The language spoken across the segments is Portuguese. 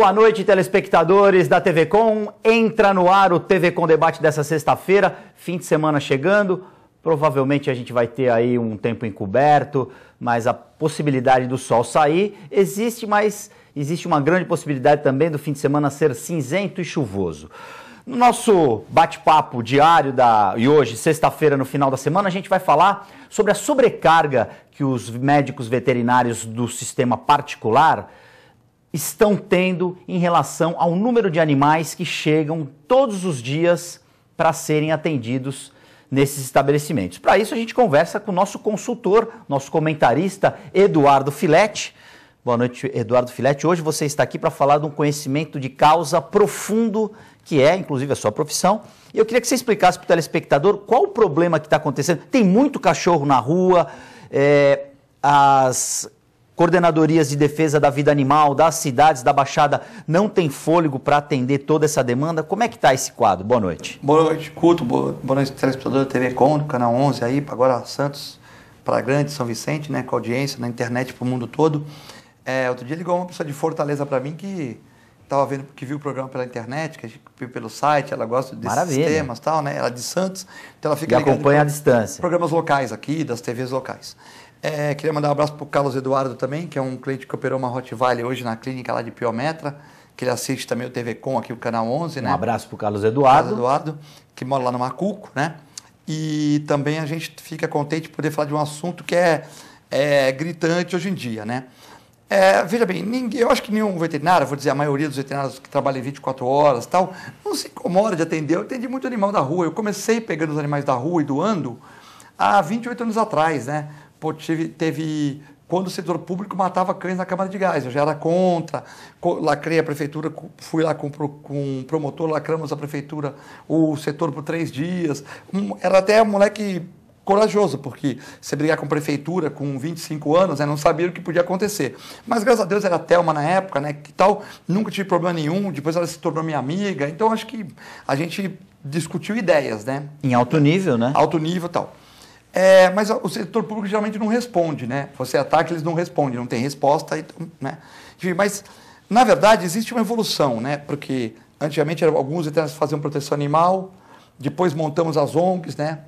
Boa noite, telespectadores da TV Com. Entra no ar o TV Com Debate dessa sexta-feira, fim de semana chegando. Provavelmente a gente vai ter aí um tempo encoberto, mas a possibilidade do sol sair existe, mas existe uma grande possibilidade também do fim de semana ser cinzento e chuvoso. No nosso bate-papo diário da, e hoje, sexta-feira, no final da semana, a gente vai falar sobre a sobrecarga que os médicos veterinários do sistema particular estão tendo em relação ao número de animais que chegam todos os dias para serem atendidos nesses estabelecimentos. Para isso, a gente conversa com o nosso consultor, nosso comentarista, Eduardo Filete. Boa noite, Eduardo Filete. Hoje você está aqui para falar de um conhecimento de causa profundo, que é, inclusive, a sua profissão. E eu queria que você explicasse para o telespectador qual o problema que está acontecendo. Tem muito cachorro na rua, é, as coordenadorias de defesa da vida animal das cidades da Baixada não têm fôlego para atender toda essa demanda. Como é que está esse quadro? Boa noite. Boa noite, Culto. Boa, boa noite, telespectador da TV Com, do Canal 11 aí, agora Santos, para Grande, São Vicente, né, com audiência na internet para o mundo todo. É, outro dia ligou uma pessoa de Fortaleza para mim que estava vendo que viu o programa pela internet, que viu pelo site, ela gosta desses Maravilha. temas tal, né? Ela é de Santos, então ela fica e acompanha à distância. Programas locais aqui, das TVs locais. É, queria mandar um abraço para o Carlos Eduardo também, que é um cliente que operou uma Rottweiler hoje na clínica lá de Piometra, que ele assiste também o TV Com aqui, o Canal 11, um né? Um abraço para o Carlos Eduardo. Carlos Eduardo, que mora lá no Macuco, né? E também a gente fica contente de poder falar de um assunto que é, é gritante hoje em dia, né? É, veja bem, ninguém, eu acho que nenhum veterinário, vou dizer a maioria dos veterinários que trabalham 24 horas tal, não se incomoda de atender. Eu atendi muito animal da rua. Eu comecei pegando os animais da rua e doando há 28 anos atrás, né? Pô, tive, teve quando o setor público matava cães na Câmara de Gás. Eu já era contra, lacrei a prefeitura, fui lá com, o um promotor, lacramos a prefeitura, o setor por três dias. Um, era até um moleque corajoso, porque você brigar com prefeitura com 25 anos, né, não sabia o que podia acontecer. Mas graças a Deus era a Thelma na época, né, que tal, nunca tive problema nenhum, depois ela se tornou minha amiga, então acho que a gente discutiu ideias, né? Em alto nível, né? Alto nível e tal. É, mas o setor público geralmente não responde, né? Você ataca, eles não respondem, não tem resposta. né? Enfim, mas, na verdade, existe uma evolução, né? Porque antigamente alguns eternos faziam proteção animal, depois montamos as ONGs, né?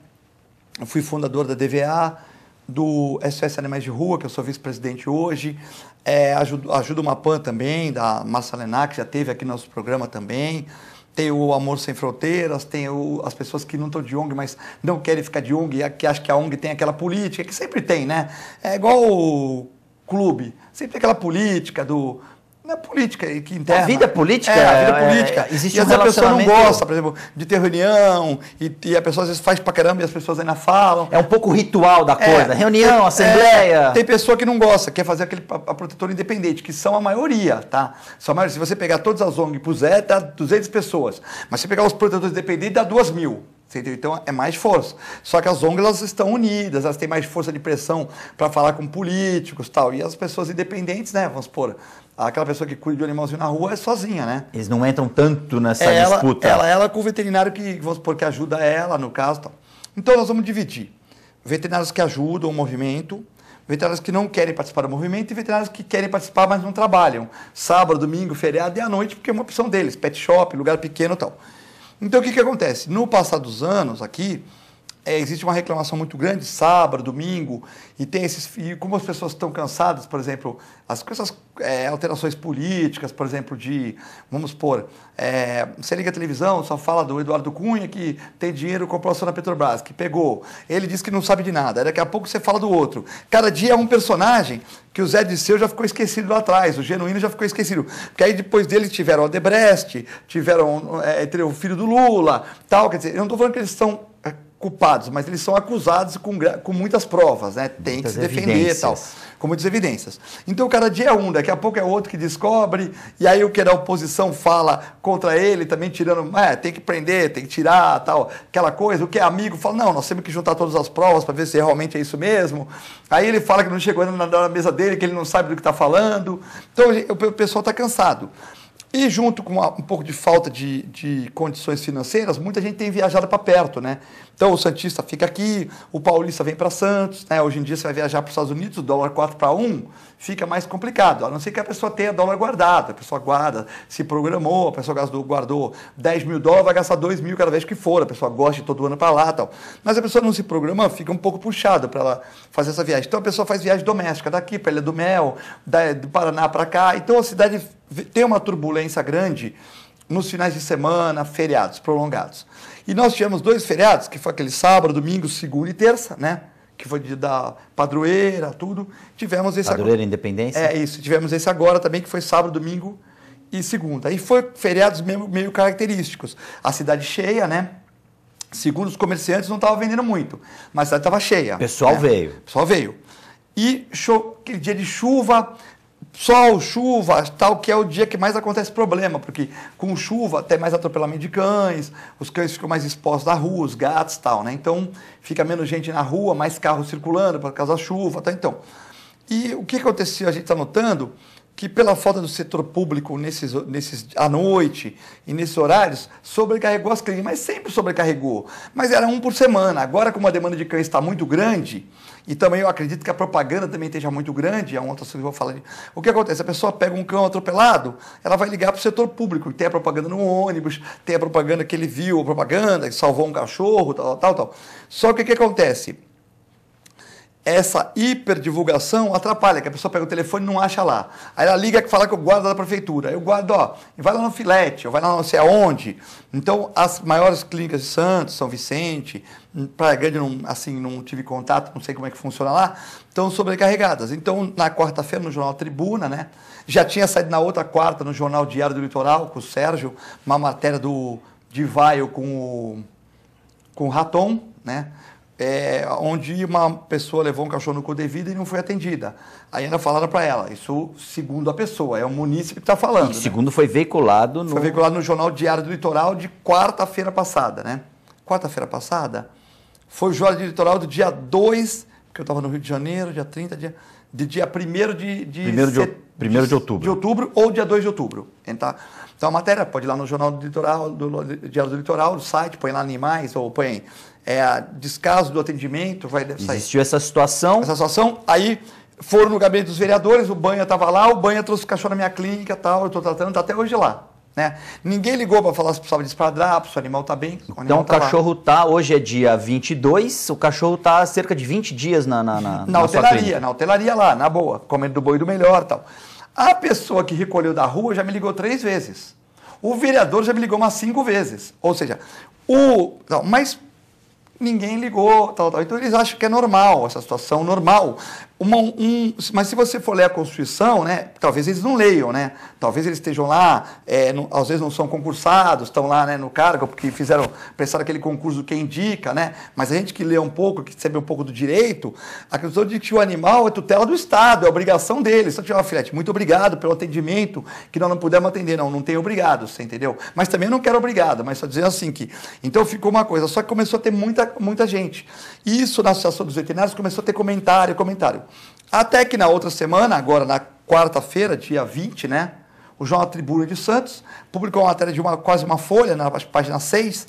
Eu fui fundador da DVA, do SOS Animais de Rua, que eu sou vice-presidente hoje, é, ajudo, ajudo o Mapan também, da Massa Lenac, que já teve aqui no nosso programa também. Tem o Amor Sem Fronteiras, tem o, as pessoas que não estão de ONG, mas não querem ficar de ONG, que acham que a ONG tem aquela política, que sempre tem, né? É igual o clube, sempre tem aquela política do na é política e que interna. A vida política? É, a vida é, política. É, existe e um a pessoa não gosta, por exemplo, de ter reunião e, e, a pessoa às vezes faz pra caramba e as pessoas ainda falam. É um pouco ritual da é, coisa. É, reunião, assembleia. tem pessoa que não gosta, quer fazer aquele a, a protetora independente, que são a maioria, tá? São a maioria. Se você pegar todas as ONG e puser, dá 200 pessoas. Mas se pegar os protetores independentes, dá 2 mil. Então é mais força. Só que as ONGs elas estão unidas, elas têm mais força de pressão para falar com políticos tal. E as pessoas independentes, né? Vamos supor, aquela pessoa que cuida de um animalzinho na rua é sozinha, né? Eles não entram tanto nessa é ela, disputa. Ela, ela é com o veterinário que, vamos supor, que ajuda ela, no caso. Então nós vamos dividir. Veterinários que ajudam o movimento, veterinários que não querem participar do movimento e veterinários que querem participar, mas não trabalham. Sábado, domingo, feriado e à noite, porque é uma opção deles. Pet shop, lugar pequeno e tal. Então o que, que acontece? No passar dos anos aqui, é, existe uma reclamação muito grande, sábado, domingo, e tem esses. E como as pessoas estão cansadas, por exemplo, as, essas é, alterações políticas, por exemplo, de. Vamos supor, é, você liga a televisão, só fala do Eduardo Cunha que tem dinheiro com a população da Petrobras, que pegou. Ele diz que não sabe de nada. daqui a pouco você fala do outro. Cada dia é um personagem que o Zé Disseu já ficou esquecido lá atrás, o Genuíno já ficou esquecido. Porque aí depois dele tiveram o Odebrecht, tiveram é, o filho do Lula, tal. Quer dizer, eu não estou falando que eles estão culpados, mas eles são acusados com, com muitas provas, né? Tem muitas que se defender e tal, com muitas evidências. Então o cara dia é um, daqui a pouco é outro que descobre, e aí o que da oposição fala contra ele, também tirando, é, tem que prender, tem que tirar, tal, aquela coisa. O que é amigo fala, não, nós temos que juntar todas as provas para ver se realmente é isso mesmo. Aí ele fala que não chegou ainda na mesa dele, que ele não sabe do que está falando. Então o pessoal está cansado. E junto com um pouco de falta de, de condições financeiras, muita gente tem viajado para perto, né? Então o Santista fica aqui, o Paulista vem para Santos, né? Hoje em dia você vai viajar para os Estados Unidos, o dólar 4 para 1 fica mais complicado, a não ser que a pessoa tenha dólar guardado, a pessoa guarda, se programou, a pessoa gastou, guardou 10 mil dólares, vai gastar 2 mil cada vez que for, a pessoa gosta de todo ano para lá tal. Mas a pessoa não se programa, fica um pouco puxada para ela fazer essa viagem. Então a pessoa faz viagem doméstica, daqui para Ilha do Mel, da, do Paraná para cá, então a cidade tem uma turbulência grande nos finais de semana, feriados prolongados. E nós tivemos dois feriados, que foi aquele sábado, domingo, segunda e terça, né? Que foi de da padroeira, tudo. Tivemos esse Padroeira agora. Independência? É isso. Tivemos esse agora também, que foi sábado, domingo e segunda. E foi feriados meio, meio característicos. A cidade cheia, né? Segundo os comerciantes, não estava vendendo muito, mas a cidade estava cheia. Pessoal né? veio. Pessoal veio. E show, aquele dia de chuva, sol, chuva, tal, que é o dia que mais acontece problema, porque com chuva até mais atropelamento de cães, os cães ficam mais expostos na rua, os gatos tal, né? Então fica menos gente na rua, mais carro circulando por causa da chuva, tá? Então. E o que aconteceu, a gente está notando que pela falta do setor público nesses, nesses à noite e nesses horários, sobrecarregou as clínicas, mas sempre sobrecarregou. Mas era um por semana. Agora, como a demanda de cães está muito grande, e também eu acredito que a propaganda também esteja muito grande, é um outro assunto que eu vou falar. O que acontece? A pessoa pega um cão atropelado, ela vai ligar para o setor público, tem a propaganda no ônibus, tem a propaganda que ele viu, a propaganda, que salvou um cachorro, tal, tal, tal. Só que o que acontece? essa hiperdivulgação atrapalha, que a pessoa pega o telefone e não acha lá. Aí ela liga e fala que o guarda da prefeitura. Eu guardo, ó, e vai lá no filete, ou vai lá não sei aonde. Então, as maiores clínicas de Santos, São Vicente, hum, Praia Grande, não, assim, não tive contato, não sei como é que funciona lá, estão sobrecarregadas. Então, na quarta-feira, no jornal Tribuna, né? Já tinha saído na outra quarta, no jornal Diário do Litoral, com o Sérgio, uma matéria do Divaio com o, com o Raton, né? é, onde uma pessoa levou um cachorro no cu devido e não foi atendida. Aí ainda falaram para ela, isso segundo a pessoa, é o munícipe que está falando. E né? segundo né? foi veiculado no... Foi veiculado no Jornal Diário do Litoral de quarta-feira passada, né? Quarta-feira passada foi o Jornal do Litoral do dia 2, porque eu estava no Rio de Janeiro, dia 30, dia, de dia 1 de... de, primeiro de, set... primeiro de outubro. De outubro ou dia 2 de outubro. Então, então a matéria pode ir lá no Jornal do Litoral, do, do Diário do Litoral, no site, põe lá animais ou põe é, descaso do atendimento, vai sair. Existiu essa situação. Essa situação, aí foram no gabinete dos vereadores, o Banha estava lá, o Banha trouxe o cachorro na minha clínica, tal, eu estou tratando, está até hoje lá. Né? Ninguém ligou para falar se precisava desquadrar, se o animal está bem. O então o tá cachorro está, hoje é dia 22, o cachorro está cerca de 20 dias na Na, na, na hotelaria, na hotelaria lá, na boa, comendo do boi do melhor tal. A pessoa que recolheu da rua já me ligou três vezes. O vereador já me ligou umas cinco vezes. Ou seja, o. Não, mas ninguém ligou, tal, tal. Então eles acham que é normal, essa situação normal. Uma, um, mas se você for ler a Constituição, né, talvez eles não leiam, né? Talvez eles estejam lá, é, não, às vezes não são concursados, estão lá né, no cargo porque fizeram, prestaram aquele concurso que indica, né? Mas a gente que lê um pouco, que sabe um pouco do direito, a questão de que o animal é tutela do Estado, é obrigação dele. Só tirar uma filete, muito obrigado pelo atendimento, que nós não pudemos atender. Não, não tem obrigado, você entendeu? Mas também não quero obrigado, mas só dizendo assim que... Então ficou uma coisa, só que começou a ter muita, muita gente. Isso na Associação dos Veterinários começou a ter comentário, comentário. Até que na outra semana, agora na quarta-feira, dia 20, né? O jornal Tribuna de Santos publicou uma matéria de uma, quase uma folha, na página 6,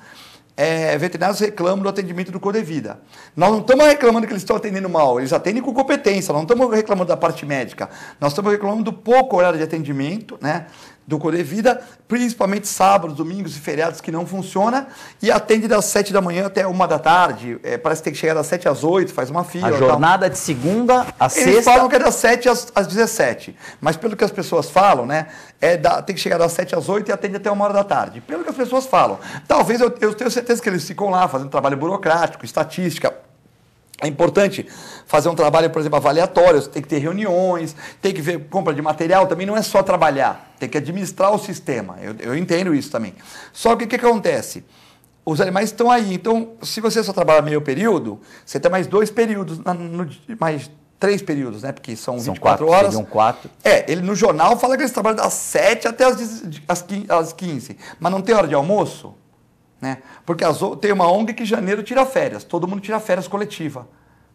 é, veterinários reclamam do atendimento do Vida. Nós não estamos reclamando que eles estão atendendo mal, eles atendem com competência, nós não estamos reclamando da parte médica, nós estamos reclamando do pouco horário de atendimento, né? do Correr Vida, principalmente sábados, domingos e feriados que não funciona, e atende das 7 da manhã até 1 da tarde. É, parece que tem que chegar das 7 às 8, faz uma fila. A jornada de segunda a sexta. Eles falam que é das 7 às, às 17, mas pelo que as pessoas falam, né, é da, tem que chegar das 7 às 8 e atende até 1 hora da tarde. Pelo que as pessoas falam. Talvez eu, eu tenho certeza que eles ficam lá fazendo trabalho burocrático, estatística, é importante fazer um trabalho, por exemplo, avaliatório, tem que ter reuniões, tem que ver compra de material, também não é só trabalhar, tem que administrar o sistema. Eu, eu entendo isso também. Só que o que, que acontece? Os animais estão aí. Então, se você só trabalha meio período, você tem mais dois períodos, no, mais três períodos, né? Porque são, são 24 quatro, horas. São quatro. É, ele no jornal fala que eles trabalham das 7 até as, as, as 15, mas não tem hora de almoço? Né? Porque as, tem uma ONG que em janeiro tira férias, todo mundo tira férias coletiva.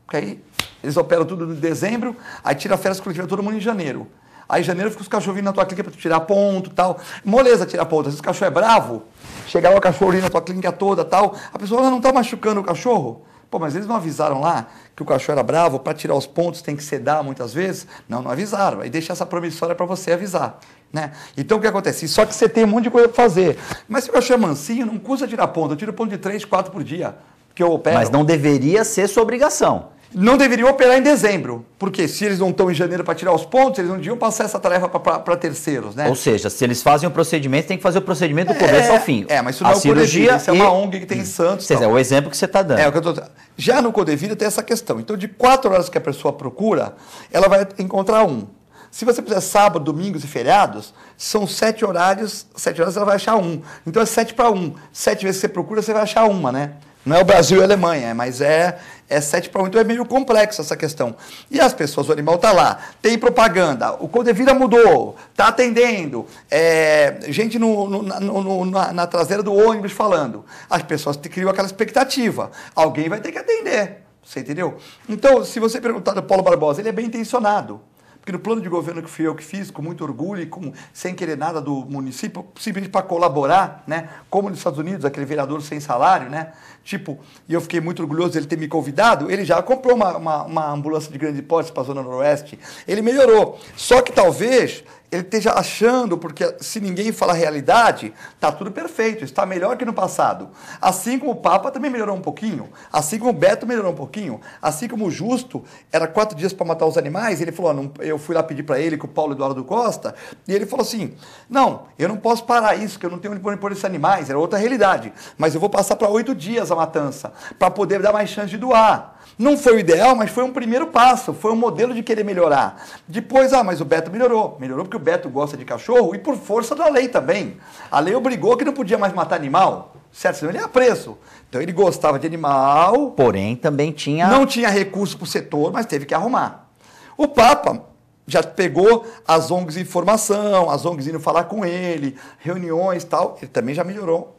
Porque aí eles operam tudo em dezembro, aí tira férias coletiva todo mundo em janeiro. Aí em janeiro fica os cachorros vindo na tua clínica para tirar ponto tal. Moleza tirar ponto. Às vezes o cachorro é bravo, chega lá o cachorro na tua clínica toda tal. A pessoa ah, não está machucando o cachorro? Pô, mas eles não avisaram lá que o cachorro era bravo, para tirar os pontos tem que sedar muitas vezes? Não, não avisaram. Aí deixa essa promissória para você avisar. Né? Então o que acontece? Só que você tem um monte de coisa para fazer. Mas se eu achar mansinho, não custa tirar ponto. Eu tiro ponto de 3, 4 por dia que eu opero. Mas não deveria ser sua obrigação. Não deveria operar em dezembro, porque se eles não estão em janeiro para tirar os pontos, eles não deviam passar essa tarefa para terceiros, né? Ou seja, se eles fazem o procedimento, tem que fazer o procedimento do é, começo ao fim. É, mas isso não é a é o cirurgia Codevida, isso é uma ONG que tem em hum. Santos. Cê, é o exemplo que você está dando. É, o que eu tô... Já no Codevida tem essa questão. Então, de quatro horas que a pessoa procura, ela vai encontrar um. Se você fizer sábado, domingos e feriados, são sete horários, sete horas você vai achar um. Então é sete para um. Sete vezes que você procura, você vai achar uma, né? Não é o Brasil e a Alemanha, é, mas é, é sete para um Então é meio complexo essa questão. E as pessoas, o animal está lá, tem propaganda, o conde Vida mudou, está atendendo, é, gente no, no, no, na, na, traseira do ônibus falando. As pessoas criam aquela expectativa. Alguém vai ter que atender. Você entendeu? Então, se você perguntar do Paulo Barbosa, ele é bem intencionado que no plano de governo que fui eu que fiz, com muito orgulho e com, sem querer nada do município, simplesmente para colaborar, né? Como nos Estados Unidos, aquele vereador sem salário, né? Tipo, e eu fiquei muito orgulhoso dele ter me convidado, ele já comprou uma, uma, uma ambulância de grande porte para a Zona Noroeste, ele melhorou. Só que talvez ele esteja achando, porque se ninguém fala a realidade, está tudo perfeito, está melhor que no passado. Assim como o Papa também melhorou um pouquinho, assim como o Beto melhorou um pouquinho, assim como o Justo era quatro dias para matar os animais, ele falou, não, eu fui lá pedir para ele, com o Paulo Eduardo Costa, e ele falou assim, não, eu não posso parar isso, que eu não tenho onde pôr esses animais, era outra realidade, mas eu vou passar para oito dias a matança, para poder dar mais chance de doar. Não foi o ideal, mas foi um primeiro passo, foi um modelo de querer melhorar. Depois, ah, mas o Beto melhorou. Melhorou porque o Beto gosta de cachorro e por força da lei também. A lei obrigou que não podia mais matar animal, certo? Senão ele ia preso. Então ele gostava de animal. Porém, também tinha. Não tinha recurso para o setor, mas teve que arrumar. O Papa já pegou as ONGs em formação, as ONGs indo falar com ele, reuniões tal. Ele também já melhorou.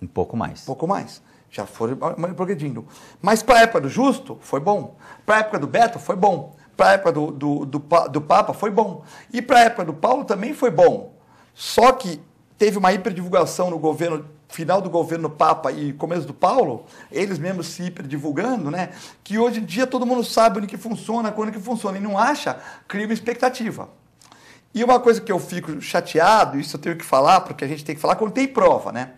Um pouco mais. Um pouco mais já foram progredindo. Mas para a época do Justo, foi bom. Para a época do Beto, foi bom. Para a época do, do, do, do Papa, foi bom. E para a época do Paulo também foi bom. Só que teve uma hiperdivulgação no governo final do governo Papa e começo do Paulo, eles mesmos se hiperdivulgando, né? Que hoje em dia todo mundo sabe onde que funciona, quando que funciona, e não acha, cria uma expectativa. E uma coisa que eu fico chateado, isso eu tenho que falar, porque a gente tem que falar quando tem prova, né?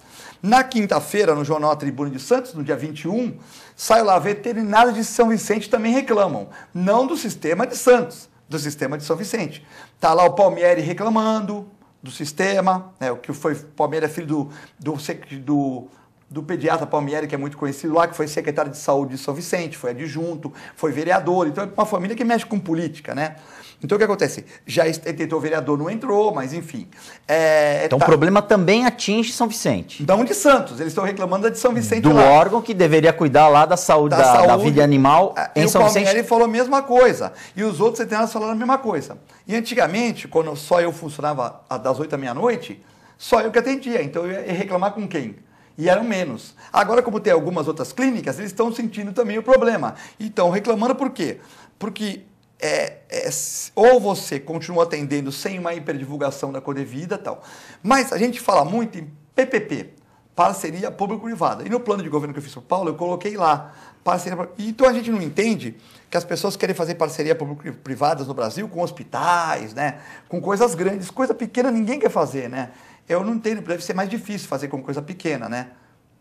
Na quinta-feira, no jornal Tribuna de Santos, no dia 21, saiu lá veterinários de São Vicente também reclamam, não do sistema de Santos, do sistema de São Vicente. Tá lá o Palmieri reclamando do sistema, né, o que foi Palmieri é filho do, do, do do pediatra Palmieri, que é muito conhecido lá, que foi secretário de saúde de São Vicente, foi adjunto, foi vereador. Então é uma família que mexe com política, né? Então o que acontece? Já tentou vereador, não entrou, mas enfim. É, é então tá... o problema também atinge São Vicente. Da de Santos? Eles estão reclamando da é de São Vicente Do lá. órgão que deveria cuidar lá da saúde da, da, saúde, da vida animal é, em e São o Palmieri falou a mesma coisa. E os outros veterinários falaram a mesma coisa. E antigamente, quando só eu funcionava das oito à meia-noite, só eu que atendia. Então eu ia reclamar com quem? e eram menos. Agora, como tem algumas outras clínicas, eles estão sentindo também o problema. Então, reclamando por quê? Porque é, é, ou você continua atendendo sem uma hiperdivulgação da cor devida tal. Mas a gente fala muito em PPP, parceria público-privada. E no plano de governo que eu fiz para o Paulo, eu coloquei lá. Parceria, então a gente não entende que as pessoas querem fazer parceria público-privadas no Brasil com hospitais, né? com coisas grandes. Coisa pequena ninguém quer fazer, né? Eu não entendo, deve ser mais difícil fazer com coisa pequena, né?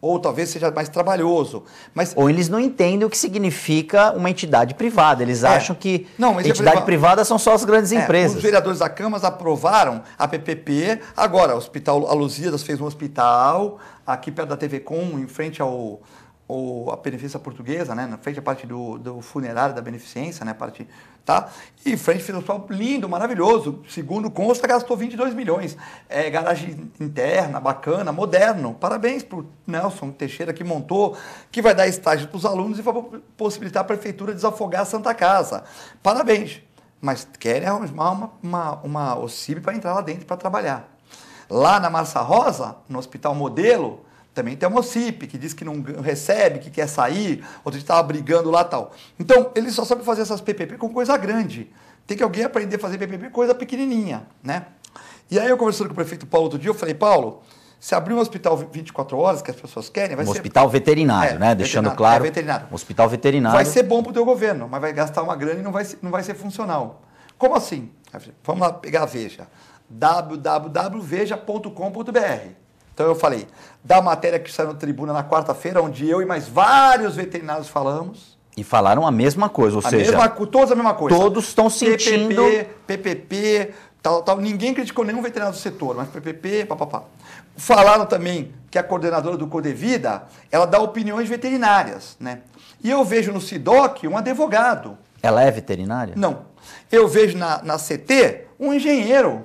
Ou talvez seja mais trabalhoso. Mas... Ou eles não entendem o que significa uma entidade privada. Eles é. acham que não, entidade privada... privada são só as grandes é, empresas. Os vereadores da Câmara aprovaram a PPP. Agora, o Hospital Aluzidas fez um hospital aqui perto da TV Com, em frente ao o, a Beneficência Portuguesa, né? Na frente a parte do, do funerário da Beneficência, né? A parte, tá? E frente fez um hospital lindo, maravilhoso. Segundo consta, gastou 22 milhões. É, garagem interna, bacana, moderno. Parabéns pro Nelson Teixeira que montou, que vai dar estágio para os alunos e vai possibilitar a prefeitura desafogar a Santa Casa. Parabéns. Mas querem arrumar uma, uma, uma OCIB para entrar lá dentro para trabalhar. Lá na Massa Rosa, no Hospital Modelo, também tem a Mocip, que diz que não recebe, que quer sair, outro dia estava brigando lá tal. Então, ele só sabe fazer essas PPP com coisa grande. Tem que alguém aprender a fazer PPP coisa pequenininha, né? E aí eu conversando com o prefeito Paulo outro dia, eu falei, Paulo, se abrir um hospital 24 horas, que as pessoas querem, vai um ser... hospital veterinário, é, né? Deixando claro. É veterinário. Um hospital veterinário. Vai ser bom para o teu governo, mas vai gastar uma grana e não vai, não vai ser funcional. Como assim? Vamos lá pegar a Veja. www.veja.com.br então eu falei da matéria que saiu no Tribuna na quarta-feira, onde eu e mais vários veterinários falamos. E falaram a mesma coisa, ou a seja, mesma, todos a mesma coisa. Todos estão sentindo PPP, PPP, tal, tal. Ninguém criticou nenhum veterinário do setor, mas PPP, papapá. Falaram também que a coordenadora do Codevida, ela dá opiniões veterinárias, né? E eu vejo no Sidoc um advogado. Ela é veterinária? Não. Eu vejo na, na CT um engenheiro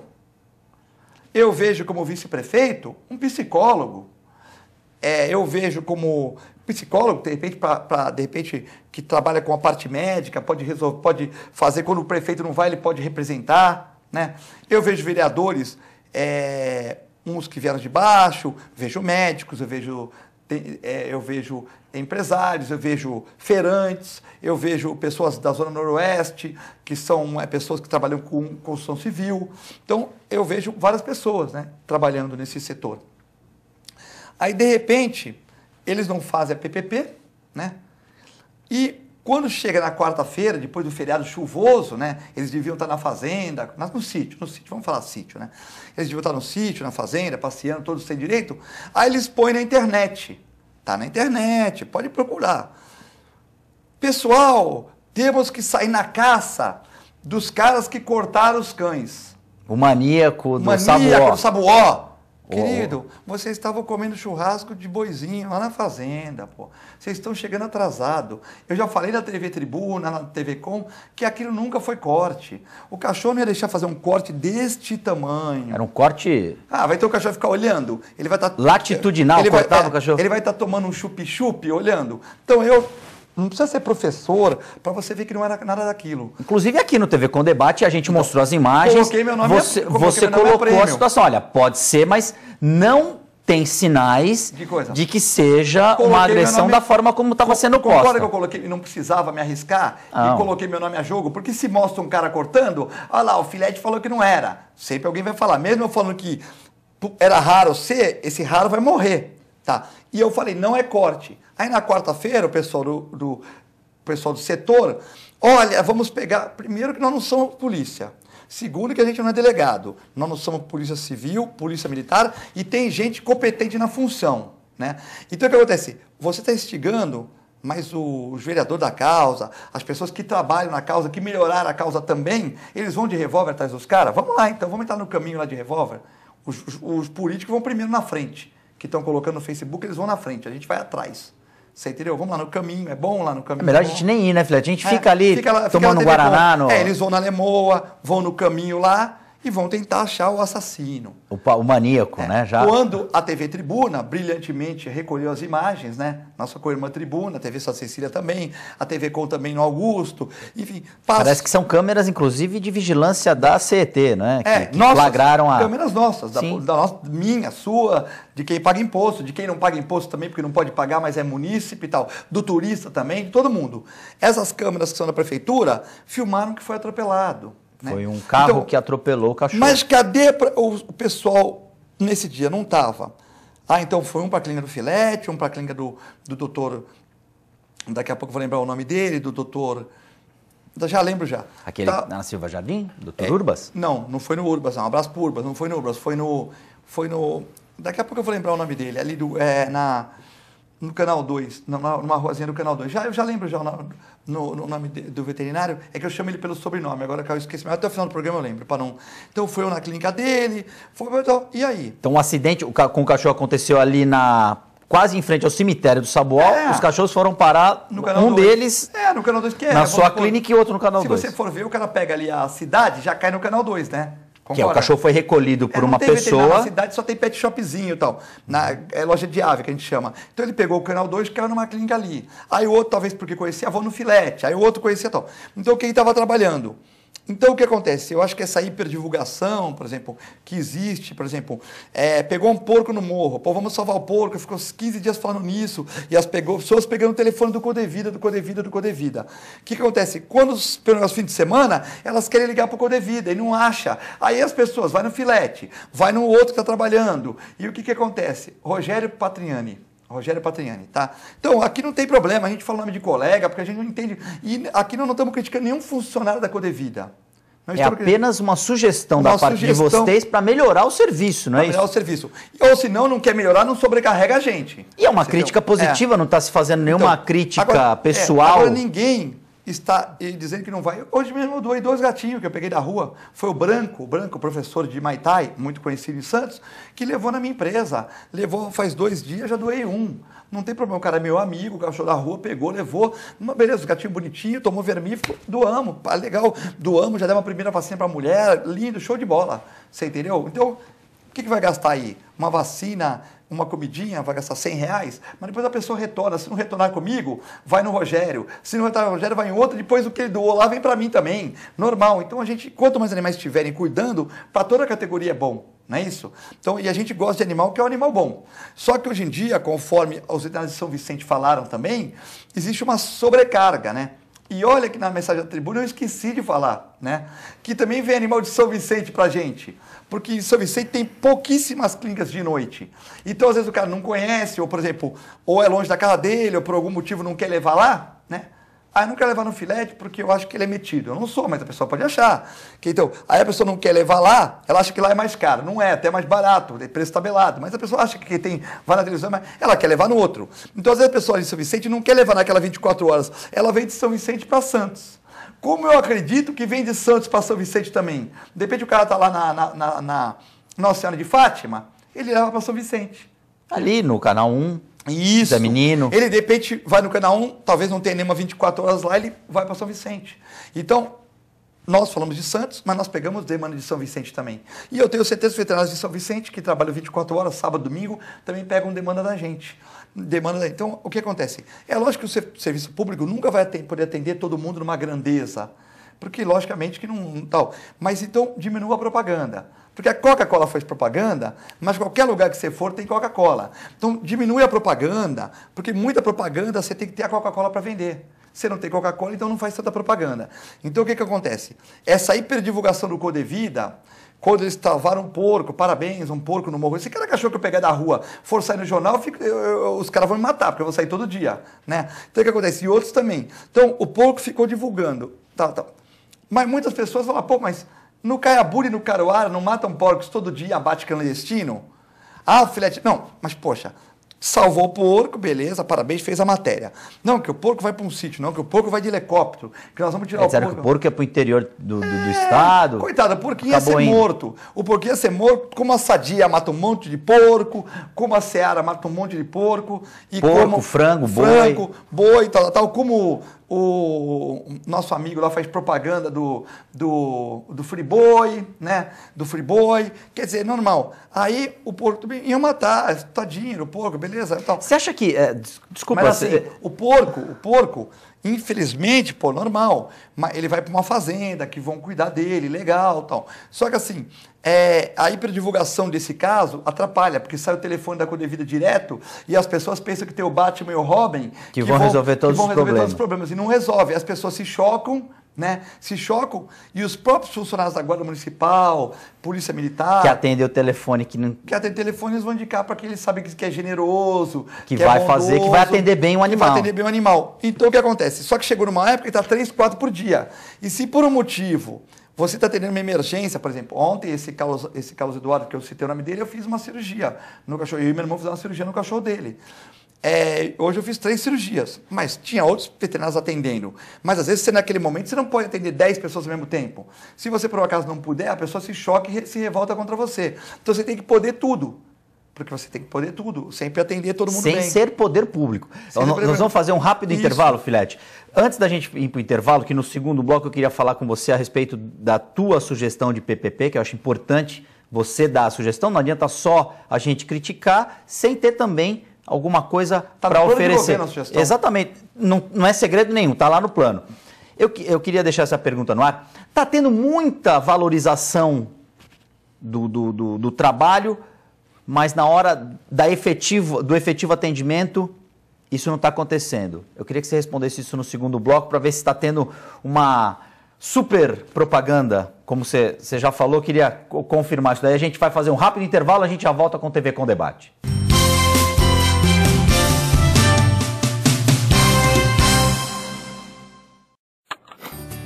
eu vejo como vice-prefeito um psicólogo. É, eu vejo como psicólogo, de repente, pra, pra, de repente, que trabalha com a parte médica, pode, resolver, pode fazer, quando o prefeito não vai, ele pode representar. Né? Eu vejo vereadores, é, uns que vieram de baixo, vejo médicos, eu vejo tem, é, eu vejo empresários, eu vejo feirantes, eu vejo pessoas da Zona Noroeste, que são é, pessoas que trabalham com construção civil. Então, eu vejo várias pessoas né, trabalhando nesse setor. Aí, de repente, eles não fazem a PPP, né? E quando chega na quarta-feira, depois do feriado chuvoso, né? Eles deviam estar na fazenda, no sítio, no sítio, vamos falar sítio, né? Eles deviam estar no sítio, na fazenda, passeando, todos sem direito. Aí eles põem na internet. Tá na internet, pode procurar. Pessoal, temos que sair na caça dos caras que cortaram os cães. O maníaco do maníaco sabuó. do sabuó. Querido, vocês estavam comendo churrasco de boizinho lá na fazenda, pô. Vocês estão chegando atrasado. Eu já falei na TV Tribuna, na TV Com, que aquilo nunca foi corte. O cachorro não ia deixar fazer um corte deste tamanho. Era um corte. Ah, vai ter o cachorro ficar olhando. Ele vai estar. Tá... Latitudinal, ele cortava vai, é, o cachorro. Ele vai estar tá tomando um chup-chup olhando. Então eu não precisa ser professor para você ver que não era nada daquilo. Inclusive aqui no TV Com Debate a gente então, mostrou as imagens. Coloquei meu nome. Você, coloquei você nome colocou a situação. Olha, pode ser, mas não tem sinais de, de que seja coloquei uma agressão nome... da forma como estava sendo posta. Concorda que eu coloquei e não precisava me arriscar não. e coloquei meu nome a jogo? Porque se mostra um cara cortando, olha lá, o filete falou que não era. Sempre alguém vai falar, mesmo eu falando que era raro ser, esse raro vai morrer. Tá. E eu falei, não é corte. Aí na quarta-feira, o pessoal do, do pessoal do setor, olha, vamos pegar. Primeiro que nós não somos polícia. Segundo que a gente não é delegado. Nós não somos polícia civil, polícia militar e tem gente competente na função. Né? Então o que acontece? Você está instigando, mas o, o vereador da causa, as pessoas que trabalham na causa, que melhoraram a causa também, eles vão de revólver atrás dos caras? Vamos lá então, vamos entrar no caminho lá de revólver. Os, os, os políticos vão primeiro na frente que estão colocando no Facebook, eles vão na frente, a gente vai atrás. Você entendeu? Vamos lá no caminho, é bom lá no caminho. É melhor é a gente nem ir, né, filha A gente é, fica ali fica lá, tomando fica Guaraná. No... É, eles vão na Lemoa, vão no caminho lá, e vão tentar achar o assassino. O, o maníaco, é. né? Já... Quando a TV Tribuna brilhantemente recolheu as imagens, né? Nossa co-irmã Tribuna, a TV Santa Cecília também, a TV Com também no Augusto, enfim. Parece que são câmeras, inclusive, de vigilância da CET, né? É, que, que nossas, flagraram a. Câmeras nossas, da, da nossa, minha, sua, de quem paga imposto, de quem não paga imposto também, porque não pode pagar, mas é munícipe e tal, do turista também, de todo mundo. Essas câmeras que são da prefeitura filmaram que foi atropelado. Né? Foi um carro então, que atropelou o cachorro. Mas cadê o pessoal nesse dia? Não estava. Ah, então foi um para a clínica do Filete, um para a clínica do, do doutor. Daqui a pouco vou lembrar o nome dele, do doutor. Já lembro já. Aquele tá... na Silva Jardim? Doutor é, Urbas? Não, não foi no Urbas, não. Um abraço pro Urbas, não foi no Urbas, foi no. Foi no. Daqui a pouco eu vou lembrar o nome dele. Ali do. É, na no canal 2, numa ruazinha do canal 2. Já, eu já lembro já o no, no nome de, do veterinário, é que eu chamo ele pelo sobrenome, agora que eu esqueci, mas até o final do programa eu lembro, para não. Então foi eu na clínica dele, foi então, e aí? Então o um acidente com o cachorro aconteceu ali na quase em frente ao cemitério do Sabual, é. os cachorros foram parar, no canal um dois. deles... É, no canal 2, que é... Na sua pôr, clínica e outro no canal 2. Se dois. você for ver, o cara pega ali a cidade, já cai no canal 2, né? Concordo. Que é, o cachorro foi recolhido por é, uma pessoa. na cidade só tem pet shopzinho e tal. Na, é loja de ave que a gente chama. Então ele pegou o canal 2 que era numa clínica ali. Aí o outro, talvez porque conhecia, avô no filete. Aí o outro conhecia tal. Então quem estava trabalhando? Então, o que acontece? Eu acho que essa hiperdivulgação, por exemplo, que existe, por exemplo, é, pegou um porco no morro, pô, vamos salvar o porco, ficou 15 dias falando nisso, e as pegou, pessoas pegando o telefone do Codevida, do Codevida, do Codevida. O que acontece? Quando, menos fins de semana, elas querem ligar para o Codevida e não acha. Aí as pessoas, vai no filete, vai no outro que está trabalhando. E o que, que acontece? Rogério Patriani, Rogério Patriani, tá? Então, aqui não tem problema, a gente fala o nome de colega, porque a gente não entende. E aqui nós não estamos criticando nenhum funcionário da Codevida. Nós é apenas uma sugestão uma da parte sugestão de vocês para melhorar o serviço, não é melhorar isso? Melhorar o serviço. Ou se não, não quer melhorar, não sobrecarrega a gente. E é uma crítica é. positiva, é. não está se fazendo nenhuma então, crítica agora, é, pessoal. É, agora ninguém está dizendo que não vai. Hoje mesmo eu doei dois gatinhos que eu peguei da rua. Foi o Branco, o Branco, professor de Maitai, muito conhecido em Santos, que levou na minha empresa. Levou faz dois dias, já doei um. Não tem problema, o cara é meu amigo, o cachorro da rua pegou, levou. Uma beleza, o gatinho bonitinho, tomou vermífugo, doamos. Ah, legal, doamos, já deu uma primeira vacina para a mulher, lindo, show de bola. Você entendeu? Então, o que, que vai gastar aí? Uma vacina uma comidinha, vai gastar 100 reais, mas depois a pessoa retorna. Se não retornar comigo, vai no Rogério. Se não retornar no Rogério, vai em outro. Depois o que ele doou lá vem para mim também. Normal. Então a gente, quanto mais animais estiverem cuidando, para toda a categoria é bom. Não é isso? Então, e a gente gosta de animal que é um animal bom. Só que hoje em dia, conforme os veterinários de São Vicente falaram também, existe uma sobrecarga, né? E olha que na mensagem da tribuna eu esqueci de falar, né? Que também vem animal de São Vicente pra gente. Porque São Vicente tem pouquíssimas clínicas de noite. Então, às vezes, o cara não conhece, ou, por exemplo, ou é longe da casa dele, ou por algum motivo não quer levar lá. Aí ah, não quer levar no filete porque eu acho que ele é metido. Eu não sou, mas a pessoa pode achar. Que, então, aí a pessoa não quer levar lá, ela acha que lá é mais caro. Não é, até é mais barato, é preço tabelado. Mas a pessoa acha que tem, vai na televisão, mas ela quer levar no outro. Então, às vezes a pessoa de São Vicente não quer levar naquela 24 horas. Ela vem de São Vicente para Santos. Como eu acredito que vem de Santos para São Vicente também? De repente o cara tá lá na, na, na, na Nossa Senhora de Fátima, ele leva para São Vicente. Ali no canal 1. Isso. Menino. Ele, de repente, vai no Canal 1, talvez não tenha nenhuma 24 horas lá, ele vai para São Vicente. Então, nós falamos de Santos, mas nós pegamos demanda de São Vicente também. E eu tenho certeza que os veterinários de São Vicente, que trabalham 24 horas, sábado, domingo, também pegam demanda da gente. Demanda da... Então, o que acontece? É lógico que o serviço público nunca vai poder atender todo mundo numa grandeza porque logicamente que não tal. Mas então diminua a propaganda. Porque a Coca-Cola faz propaganda, mas qualquer lugar que você for tem Coca-Cola. Então diminui a propaganda, porque muita propaganda você tem que ter a Coca-Cola para vender. Você não tem Coca-Cola, então não faz tanta propaganda. Então o que, que acontece? Essa hiperdivulgação do Code quando eles travaram um porco, parabéns, um porco no morro. Esse cara cachorro que eu pegar da rua, for sair no jornal, eu fico, eu, eu, os caras vão me matar, porque eu vou sair todo dia. Né? Então o que acontece? E outros também. Então o porco ficou divulgando. Tá, tá. Mas muitas pessoas falam, pô, mas no Caiaburi e no Caruara não matam porcos todo dia, abate clandestino? Ah, filete. Não, mas poxa, salvou o porco, beleza, parabéns, fez a matéria. Não, que o porco vai para um sítio, não, que o porco vai de helicóptero, que nós vamos tirar é, o porco. que o porco é para o interior do, do, é, estado? Coitado, o porco ia ser indo. morto. O porco ia ser morto, como a Sadia mata um monte de porco, como a Seara mata um monte de porco. E porco, como frango, frango boi. boi, tal, tal, como o nosso amigo lá faz propaganda do, do, do Friboi, né? Do Friboi. Quer dizer, normal. Aí o porco também ia matar, ah, tadinho, o porco, beleza? então Você acha que. É, desculpa, Mas, assim, você... É, o porco, o porco, infelizmente, pô, normal ele vai para uma fazenda que vão cuidar dele, legal, tal. Só que assim, é, a hiperdivulgação desse caso atrapalha, porque sai o telefone da Codevida direto e as pessoas pensam que tem o Batman e o Robin que, que vão, resolver, todos, que vão resolver todos os problemas e não resolve. As pessoas se chocam né, se chocam e os próprios funcionários da Guarda Municipal, Polícia Militar. Que atendem o telefone. Que, não... que atendem o telefone, eles vão indicar para que eles sabem que, que é generoso. Que, que é vai é bondoso, fazer, que vai atender bem o animal. vai atender bem o animal. Então o que acontece? Só que chegou numa época que está 3, 4 por dia. E se por um motivo você está tendo uma emergência, por exemplo, ontem esse Carlos, esse Carlos Eduardo, que eu citei o nome dele, eu fiz uma cirurgia no cachorro. Eu e meu irmão fizemos uma cirurgia no cachorro dele. É, hoje eu fiz três cirurgias, mas tinha outros veterinários atendendo. Mas às vezes você, naquele momento você não pode atender 10 pessoas ao mesmo tempo. Se você por um acaso não puder, a pessoa se choca e se revolta contra você. Então você tem que poder tudo. Porque você tem que poder tudo, sempre atender todo mundo Sem bem. ser poder público. Sem então, nós, nós vamos fazer um rápido Isso. intervalo, Filete. Antes da gente ir para o intervalo, que no segundo bloco eu queria falar com você a respeito da tua sugestão de PPP, que eu acho importante você dar a sugestão. Não adianta só a gente criticar sem ter também alguma coisa tá para oferecer. Exatamente. Não, não é segredo nenhum, está lá no plano. Eu, eu queria deixar essa pergunta no ar. Está tendo muita valorização do, do, do, do trabalho mas na hora da efetivo, do efetivo atendimento, isso não está acontecendo. Eu queria que você respondesse isso no segundo bloco para ver se está tendo uma super propaganda, como você, você já falou, queria confirmar isso daí. A gente vai fazer um rápido intervalo, a gente já volta com TV com Debate.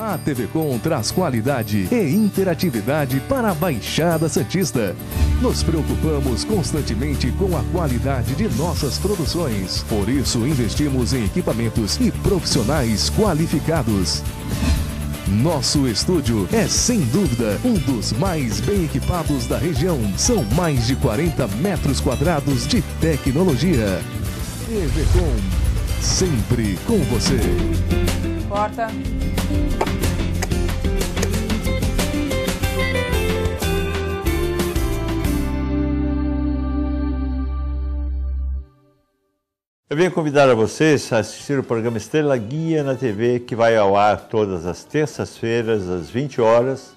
A TV Com traz qualidade e interatividade para a Baixada Santista. Nos preocupamos constantemente com a qualidade de nossas produções. Por isso, investimos em equipamentos e profissionais qualificados. Nosso estúdio é, sem dúvida, um dos mais bem equipados da região. São mais de 40 metros quadrados de tecnologia. TV Com sempre com você. Porta. Eu venho convidar a vocês a assistir o programa Estrela Guia na TV, que vai ao ar todas as terças-feiras, às 20 horas,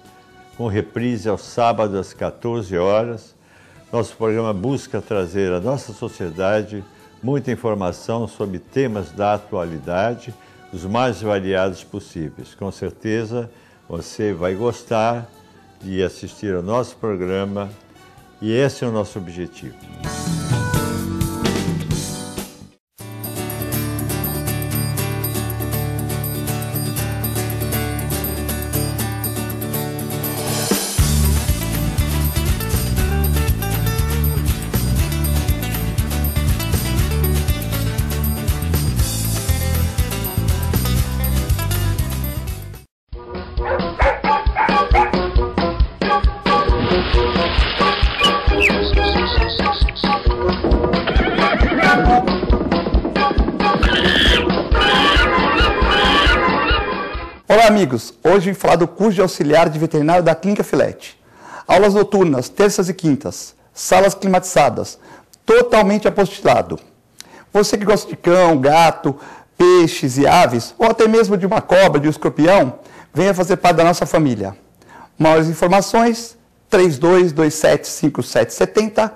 com reprise ao sábado às 14 horas. Nosso programa busca trazer à nossa sociedade muita informação sobre temas da atualidade, os mais variados possíveis. Com certeza você vai gostar de assistir ao nosso programa e esse é o nosso objetivo. curso de auxiliar de veterinário da Clínica Filete. Aulas noturnas, terças e quintas, salas climatizadas, totalmente apostilado. Você que gosta de cão, gato, peixes e aves, ou até mesmo de uma cobra, de um escorpião, venha fazer parte da nossa família. Maiores informações, 32275770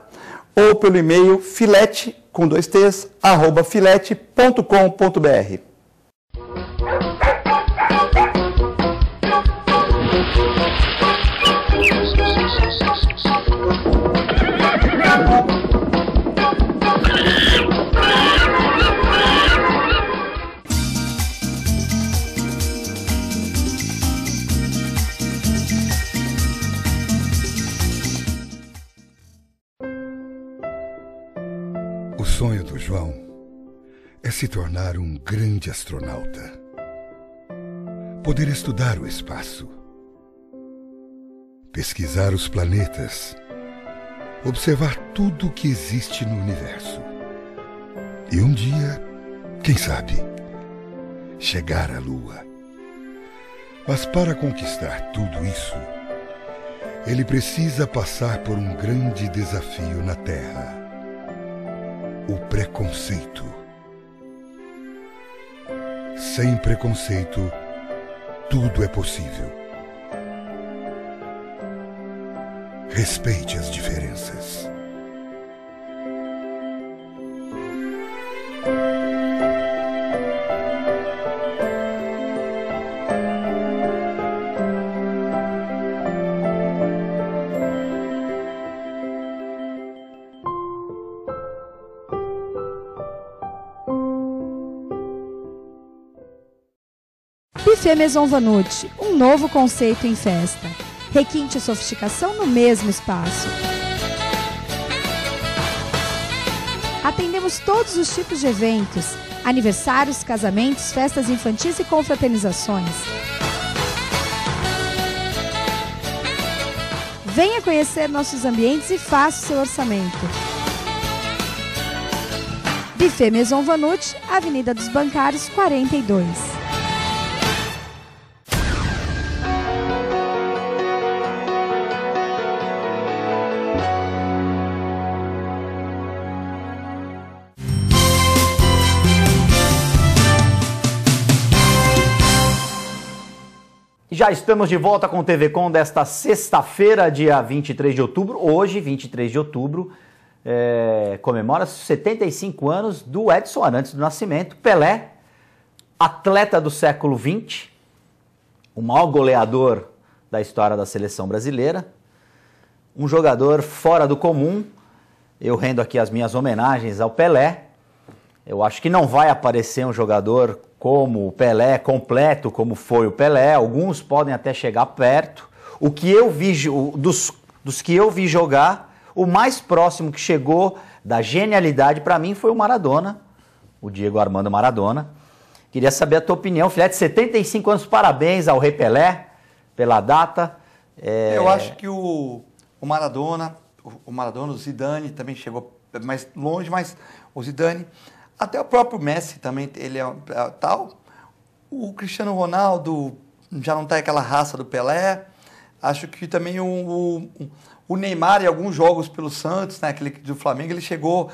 ou pelo e-mail filete, com dois t's, arroba filete.com.br. João é se tornar um grande astronauta. Poder estudar o espaço, pesquisar os planetas, observar tudo o que existe no universo. E um dia, quem sabe, chegar à Lua. Mas para conquistar tudo isso, ele precisa passar por um grande desafio na Terra o preconceito. Sem preconceito, tudo é possível. Respeite as diferenças. Buffet Maison Vanucci, um novo conceito em festa. Requinte e sofisticação no mesmo espaço. Atendemos todos os tipos de eventos: aniversários, casamentos, festas infantis e confraternizações. Venha conhecer nossos ambientes e faça o seu orçamento. Buffet Maison Vanucci, Avenida dos Bancários 42. Já estamos de volta com o TV Com desta sexta-feira, dia 23 de outubro. Hoje, 23 de outubro, é, comemora 75 anos do Edson Arantes do Nascimento. Pelé, atleta do século XX, o maior goleador da história da seleção brasileira, um jogador fora do comum. Eu rendo aqui as minhas homenagens ao Pelé. Eu acho que não vai aparecer um jogador como o Pelé, completo como foi o Pelé, alguns podem até chegar perto. O que eu vi dos, dos que eu vi jogar, o mais próximo que chegou da genialidade para mim foi o Maradona, o Diego Armando Maradona. Queria saber a tua opinião, filhote, 75 anos, parabéns ao Rei Pelé pela data. É... Eu acho que o, o Maradona, o Maradona, o Zidane também chegou mais longe, mas o Zidane até o próprio Messi também, ele é, é tal. O Cristiano Ronaldo já não tem tá aquela raça do Pelé. Acho que também o, o, o, Neymar, em alguns jogos pelo Santos, né, aquele do Flamengo, ele chegou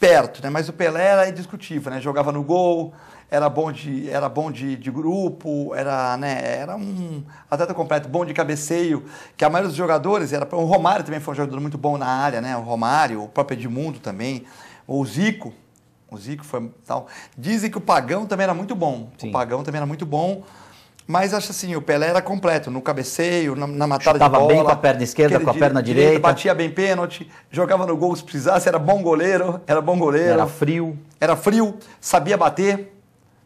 perto, né? mas o Pelé era indiscutível, né? jogava no gol, era bom de, era bom de, de grupo, era, né, era um atleta completo, bom de cabeceio, que a maioria dos jogadores, era o Romário também foi um jogador muito bom na área, né? o Romário, o próprio Edmundo também, o Zico, o Zico foi tal. Dizem que o Pagão também era muito bom. Sim. O Pagão também era muito bom. Mas acho assim, o Pelé era completo, no cabeceio, na, na matada Chutava de bola. bem com a perna esquerda, com a perna direita. direita. Batia bem pênalti, jogava no gol se precisasse, era bom goleiro, era bom goleiro. Era frio. Era frio, sabia bater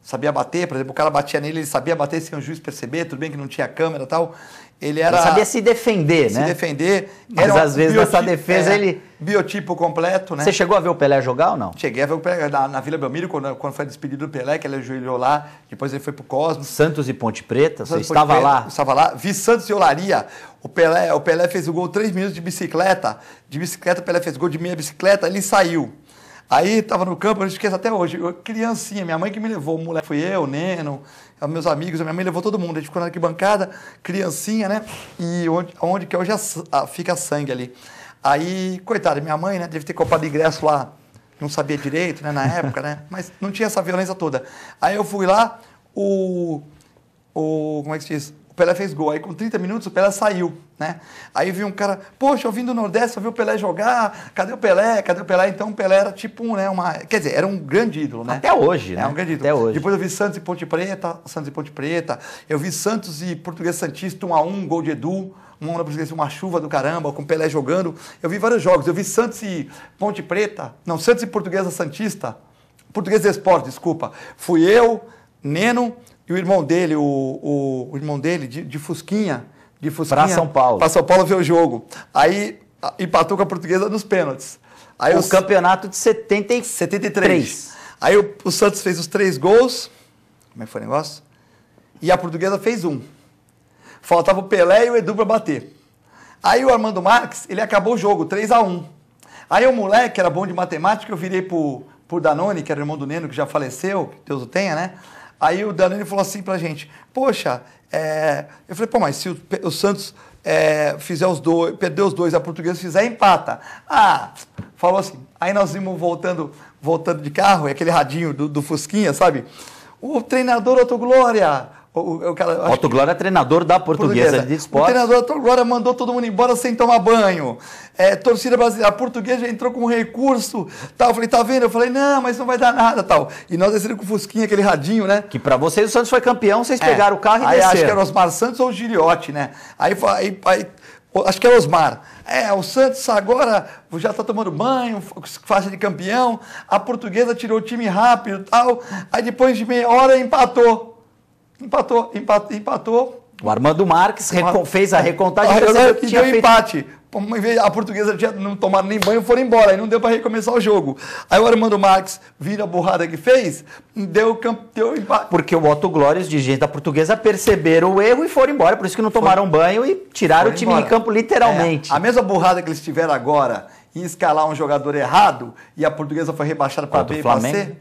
sabia bater, por exemplo, o cara batia nele, ele sabia bater sem o juiz perceber, tudo bem que não tinha câmera e tal. Ele era. Ele sabia se defender, se né? Se defender. Mas era às um vezes biotipo, nessa defesa é, ele. Biotipo completo, né? Você chegou a ver o Pelé jogar ou não? Cheguei a ver o Pelé na, na Vila Belmiro, quando, quando foi despedido do Pelé, que ele ajoelhou lá, depois ele foi pro Cosmos. Santos e Ponte Preta, Santos você estava Preta, lá? Estava lá, vi Santos e Olaria. O Pelé, o Pelé fez o gol três minutos de bicicleta. De bicicleta, o Pelé fez gol de meia bicicleta, ele saiu. Aí estava no campo, eu não esqueço até hoje, eu, criancinha, minha mãe que me levou, o moleque, fui eu, o Neno, meus amigos, minha mãe levou todo mundo, a gente ficou na arquibancada, criancinha, né? E onde, onde que hoje é a, ah, fica sangue ali. Aí, coitada, minha mãe, né, deve ter comprado ingresso lá, não sabia direito, né, na época, né? Mas não tinha essa violência toda. Aí eu fui lá, o. o como é que se diz? o Pelé fez gol. Aí com 30 minutos o Pelé saiu, né? Aí vi um cara, poxa, eu vim do Nordeste, eu vi o Pelé jogar, cadê o Pelé? Cadê o Pelé? Então o Pelé era tipo um, né, uma, quer dizer, era um grande ídolo, né? Até hoje, é, né? É um grande ídolo. Até hoje. Depois eu vi Santos e Ponte Preta, Santos e Ponte Preta. Eu vi Santos e Português Santista, 1 um a 1, um, gol de Edu. Uma, uma chuva do caramba, com o Pelé jogando. Eu vi vários jogos. Eu vi Santos e Ponte Preta. Não, Santos e Portuguesa Santista. Português de Esporte, desculpa. Fui eu, Neno, e o irmão dele, o, o, o irmão dele, de, de Fusquinha, de Fusquinha. Para São Paulo. Para São Paulo ver o jogo. Aí empatou com a portuguesa nos pênaltis. Aí o os... campeonato de 70... 73. Aí o, o Santos fez os três gols. Como é que foi o negócio? E a portuguesa fez um. Faltava o Pelé e o Edu para bater. Aí o Armando Marques, ele acabou o jogo, 3 a 1 Aí o moleque, que era bom de matemática, eu virei pro, pro Danone, que era irmão do Neno, que já faleceu, que Deus o tenha, né? Aí o Danilo falou assim pra gente: Poxa, é... eu falei, pô, mas se o, o Santos é, fizer os dois, perder os dois, a portuguesa fizer, empata. Ah, falou assim. Aí nós vimos voltando, voltando de carro, é aquele radinho do, do Fusquinha, sabe? O treinador Otto Glória, o, o cara, Otto Glória é treinador da portuguesa, portuguesa. de esporte. O treinador Otto Glória mandou todo mundo embora sem tomar banho. É, torcida brasileira, a portuguesa entrou com recurso, tal. Eu falei, tá vendo? Eu falei, não, mas não vai dar nada, tal. E nós descemos com o Fusquinha, aquele radinho, né? Que para vocês o Santos foi campeão, vocês é. pegaram o carro e aí, desceram. Acho que era Osmar Santos ou o Giliotti, né? Aí, aí, aí acho que é Osmar. É, o Santos agora já está tomando banho, faixa de campeão. A portuguesa tirou o time rápido, tal. Aí depois de meia hora empatou. Empatou, empatou. empatou. O Armando Marques recon, fez a recontagem. A, que deu feito... empate. A portuguesa tinha não tomado nem banho, e foram embora, aí não deu para recomeçar o jogo. Aí o Armando Marques vira a burrada que fez, deu, deu empate. Porque o Otto Glórias, gente da portuguesa, perceberam o erro e foram embora, por isso que não tomaram banho e tiraram foram o time embora. de campo literalmente. É, a mesma burrada que eles tiveram agora em escalar um jogador errado e a portuguesa foi rebaixada para B e para C.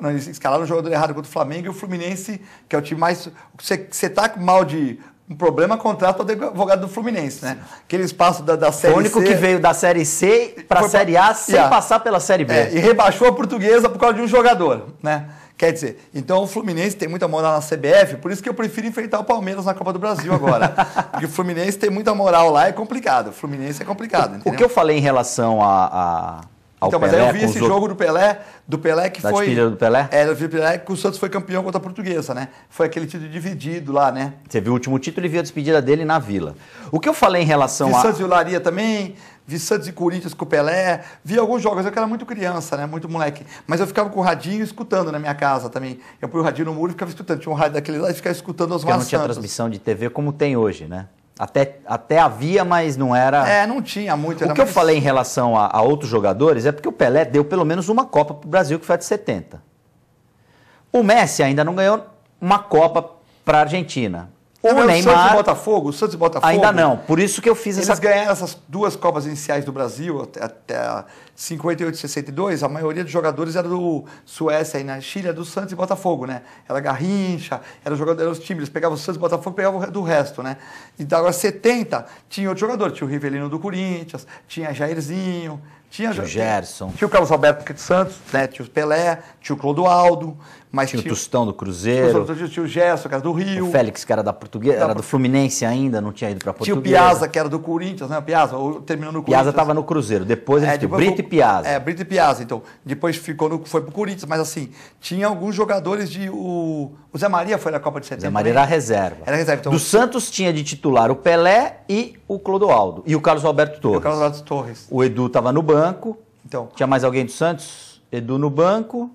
Não, eles escalaram o jogador errado contra o Flamengo e o Fluminense, que é o time mais. Você, está mal de um problema, contrata o advogado do Fluminense, né? Aquele espaço da, da Série C. O único C, que veio da Série C para a Série A sem passar pela Série B. É, e rebaixou a portuguesa por causa de um jogador, né? Quer dizer, então o Fluminense tem muita moral na CBF, por isso que eu prefiro enfrentar o Palmeiras na Copa do Brasil agora. porque o Fluminense tem muita moral lá, é complicado. O Fluminense é complicado. O, o que eu falei em relação a, a ao então, Pelé, mas aí eu vi esse jogo do Pelé, do Pelé que da foi. Filha do Pelé? É, o Pelé que o Santos foi campeão contra a portuguesa, né? Foi aquele título dividido lá, né? Você viu o último título e viu a despedida dele na vila. O que eu falei em relação vi a. Santos e Olaria também, vi Santos e Corinthians com o Pelé, vi alguns jogos, eu era muito criança, né? Muito moleque. Mas eu ficava com o radinho escutando na minha casa também. Eu pus o radinho no muro e ficava escutando. Tinha um rádio daquele lá e ficava escutando os Porque não tinha Santos. transmissão de TV como tem hoje, né? Até, até havia, mas não era. É, não tinha muito. o que mais... eu falei em relação a, a, outros jogadores é porque o Pelé deu pelo menos uma Copa para o Brasil, que foi a de 70. O Messi ainda não ganhou uma Copa para a Argentina o Neymar. Santos e Botafogo, o Santos e Botafogo. Ainda não, por isso que eu fiz eles essa. Eles ganharam essas duas Copas iniciais do Brasil, até, até 58 e 62, a maioria dos jogadores era do Suécia e na Chile, era do Santos e Botafogo, né? Era Garrincha, era, jogador, era os times, eles pegavam o Santos e Botafogo pegavam do resto, né? E da agora 70 tinha outro jogador, tinha o Rivelino do Corinthians, tinha Jairzinho, tinha o Gerson. Tinha o Carlos Alberto do Santos, né? Tinha o Pelé, tinha o Clodoaldo. Mas tinha, tinha o Tostão do Cruzeiro. Tinha, tinha o Gesso, que era do Rio. O Félix, que era da Portuguesa, era do Fluminense ainda, não tinha ido para Portuguesa. Tinha o Piazza, que era do Corinthians, né? Piazza, terminou no Corinthians. Piazza estava no Cruzeiro, depois ele é, depois, Brito e Piazza. É, Brito e Piazza, então. Depois ficou no, foi pro Corinthians, mas assim, tinha alguns jogadores de... O, o Zé Maria foi na Copa de 70. Zé Maria era reserva. Era reserva, então. Do Santos tinha de titular o Pelé e o Clodoaldo. E o Carlos Alberto Torres. E o Carlos Alberto Torres. O Edu estava no banco. Então. Tinha mais alguém do Santos? Edu no banco.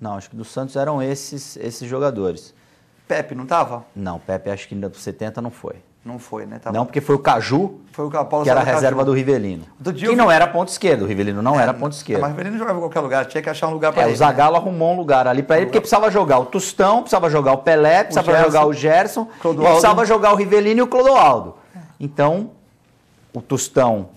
Não, acho que do Santos eram esses, esses jogadores. Pepe não estava? Não, Pepe acho que ainda dos 70 não foi. Não foi, né? Tava... Não, porque foi o Caju, foi o Paulo que era a reserva Caju. do Rivelino. Outro que eu... não era ponto esquerdo, o Rivelino não é, era ponto esquerdo. mas o Rivelino jogava em qualquer lugar, tinha que achar um lugar para é, ele. O né? Zagallo né? arrumou um lugar ali para ele, porque precisava jogar o Tustão, precisava jogar o Pelé, precisava o Gerson, jogar o Gerson, precisava jogar o Rivelino e o Clodoaldo. Então, o Tustão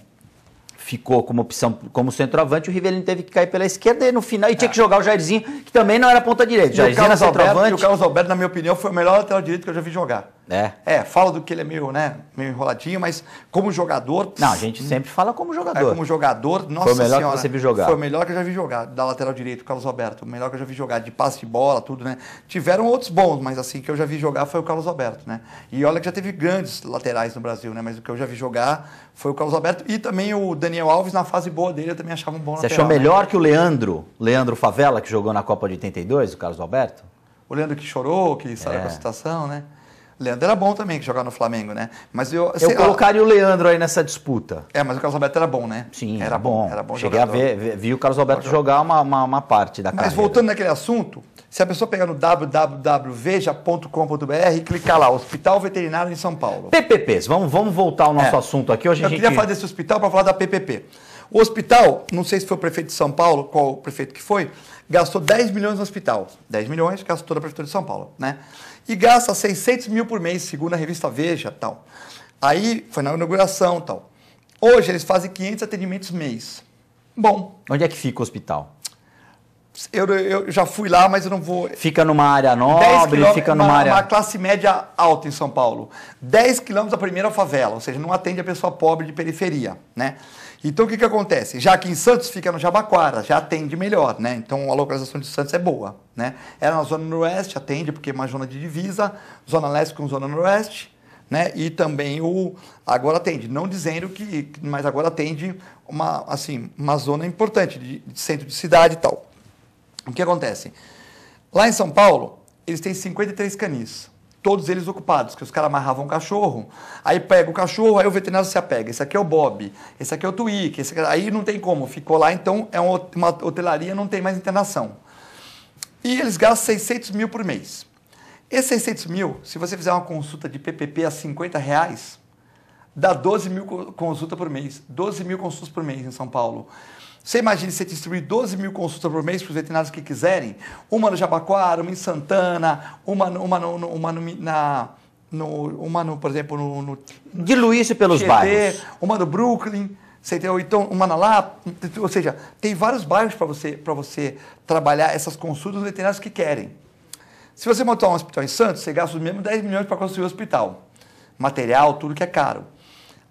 ficou como opção como centroavante, o Rivelino teve que cair pela esquerda e no final e tinha que jogar o Jairzinho, que também não era ponta direita. Jairzinho o Carlos era centroavante. Alberto, o Carlos Alberto, na minha opinião, foi o melhor lateral direito que eu já vi jogar. É. É, fala do que ele é meio, né, meio enroladinho, mas como jogador. não, a gente sempre fala como é, jogador. É, como jogador, nossa Foi o melhor senhora, que você viu jogar. Foi o melhor que eu já vi jogar, da lateral direito, Carlos Alberto. O melhor que eu já vi jogar, de passe de bola, tudo, né? Tiveram outros bons, mas assim, que eu já vi jogar foi o Carlos Alberto, né? E olha que já teve grandes laterais no Brasil, né? Mas o que eu já vi jogar foi o Carlos Alberto e também o Daniel Alves, na fase boa dele, eu também achava um bom você lateral. Você né? achou melhor né? que o Leandro, Leandro Favela, que jogou na Copa de 82, o Carlos Alberto? O Leandro que chorou, que saiu é. com a situação, né? Leandro era bom também que jogava no Flamengo, né? Mas eu. Eu assim, colocaria o Leandro aí nessa disputa. É, mas o Carlos Alberto era bom, né? Sim, era bom. Era bom Cheguei jogador. a ver, vi o Carlos Alberto jogar uma, uma, uma, parte da mas carreira. Mas voltando naquele assunto, se a pessoa pegar no www.veja.com.br e clicar lá, Hospital Veterinário de São Paulo. PPPs, vamos, vamos voltar ao nosso é. assunto aqui. Hoje eu a gente... queria fazer esse hospital para falar da PPP. O hospital, não sei se foi o prefeito de São Paulo, qual o prefeito que foi, gastou 10 milhões no hospital. 10 milhões, gastou toda a Prefeitura de São Paulo, né? e gasta 600 mil por mês, segundo a revista Veja tal. Aí foi na inauguração tal. Hoje eles fazem 500 atendimentos mês. Bom. Onde é que fica o hospital? Eu, eu já fui lá, mas eu não vou. Fica numa área nobre, fica numa uma, área. Uma classe média alta em São Paulo. 10 quilômetros da primeira favela, ou seja, não atende a pessoa pobre de periferia, né? Então o que, que acontece? Já que em Santos fica no Jabaquara, já atende melhor, né? Então a localização de Santos é boa, né? Era é na zona noroeste, atende porque é uma zona de divisa, zona leste com zona noroeste, né? E também o agora atende, não dizendo que, mas agora atende uma assim uma zona importante de, de centro de cidade e tal. O que acontece? Lá em São Paulo eles têm 53 canis todos eles ocupados, que os caras amarravam um cachorro, aí pega o cachorro, aí o veterinário se apega, esse aqui é o Bob, esse aqui é o Twig, esse aqui... É-, aí não tem como, ficou lá, então é uma hotelaria, não tem mais internação. E eles gastam 600 mil por mês. Esses 600 mil, se você fizer uma consulta de PPP a 50 reais, dá 12 mil consultas por mês, 12 mil consultas por mês em São Paulo. Você imagina você distribuir 12 mil consultas por mês para os veterinários que quiserem? Uma no Jabaquara, uma em Santana, uma, uma, uma, uma no, na, no, uma no, por exemplo, no. no Diluir-se pelos bairros. Uma no Brooklyn, você tem, ou então uma na Lapa. Ou seja, tem vários bairros para você, você trabalhar essas consultas dos veterinários que querem. Se você montar um hospital em Santos, você gasta os mesmos 10 milhões para construir o um hospital. Material, tudo que é caro.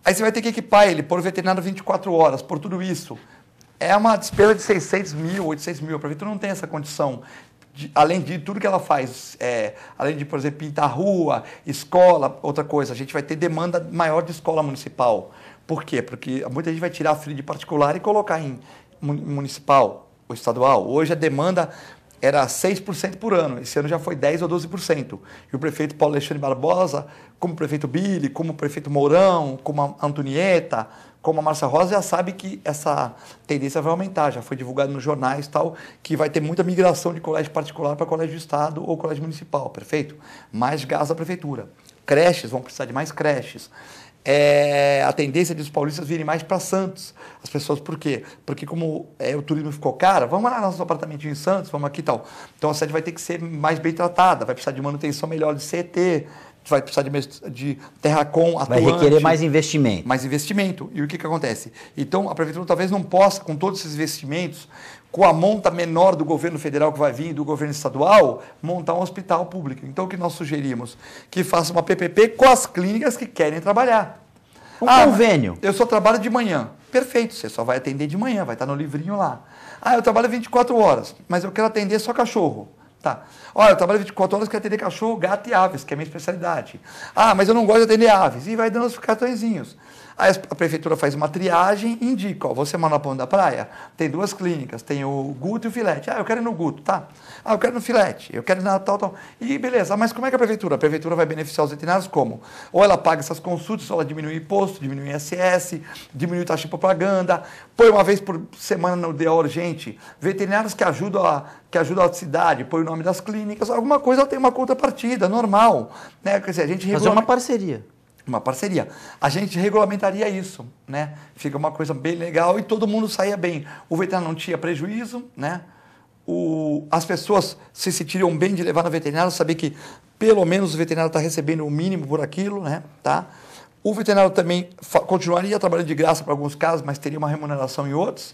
Aí você vai ter que equipar ele, pôr o veterinário 24 horas, por tudo isso, é uma despesa de 600 mil, 800 mil. A prefeitura não tem essa condição. De, além de tudo que ela faz, é, além de, por exemplo, pintar rua, escola, outra coisa, a gente vai ter demanda maior de escola municipal. Por quê? Porque muita gente vai tirar filha de particular e colocar em municipal ou estadual. Hoje a demanda era 6% por ano, esse ano já foi 10% ou 12%. E o prefeito Paulo Alexandre Barbosa, como o prefeito Billy, como o prefeito Mourão, como a Antonieta, como a Marcia Rosa já sabe que essa tendência vai aumentar, já foi divulgado nos jornais tal, que vai ter muita migração de colégio particular para colégio de estado ou colégio municipal, perfeito? Mais gás da prefeitura. Creches, vão precisar de mais creches. É, a tendência os paulistas virem mais para Santos. As pessoas, por quê? Porque como é, o turismo ficou caro, vamos lá no nosso apartamento em Santos, vamos aqui e tal. Então a sede vai ter que ser mais bem tratada, vai precisar de manutenção melhor de CT, vai precisar de, de terra com atuante. Vai requerer mais investimento. Mais investimento. E o que, que acontece? Então, a prefeitura talvez não possa, com todos esses investimentos, com a monta menor do governo federal que vai vir do governo estadual, montar um hospital público. Então, o que nós sugerimos? Que faça uma PPP com as clínicas que querem trabalhar. Um ah, convênio. Eu só trabalho de manhã. Perfeito, você só vai atender de manhã, vai estar no livrinho lá. Ah, eu trabalho 24 horas, mas eu quero atender só cachorro. Tá. Olha, eu trabalho 24 horas, que atender cachorro, gato e aves, que é a minha especialidade. Ah, mas eu não gosto de atender aves. E vai dando os cartõezinhos. Aí a prefeitura faz uma triagem e indica, ó, você é mora na Ponta da Praia? Tem duas clínicas, tem o Guto e o Filete. Ah, eu quero ir no Guto, tá? Ah, eu quero ir no Filete, eu quero ir na tal, tal. E beleza, mas como é que é a prefeitura? A prefeitura vai beneficiar os veterinários como? Ou ela paga essas consultas, ou ela diminui imposto, diminui ISS, diminui taxa de propaganda, põe uma vez por semana no DA urgente, veterinários que ajudam a que ajuda a cidade, põe o nome das clínicas, alguma coisa Ela tem uma contrapartida, normal. Né? Quer dizer, a gente regulamenta... Mas é uma parceria uma parceria. A gente regulamentaria isso, né? Fica uma coisa bem legal e todo mundo saía bem. O veterinário não tinha prejuízo, né? O, as pessoas se sentiriam bem de levar no veterinário, saber que pelo menos o veterinário está recebendo o mínimo por aquilo, né? Tá? O veterinário também continuaria trabalhando de graça para alguns casos, mas teria uma remuneração em outros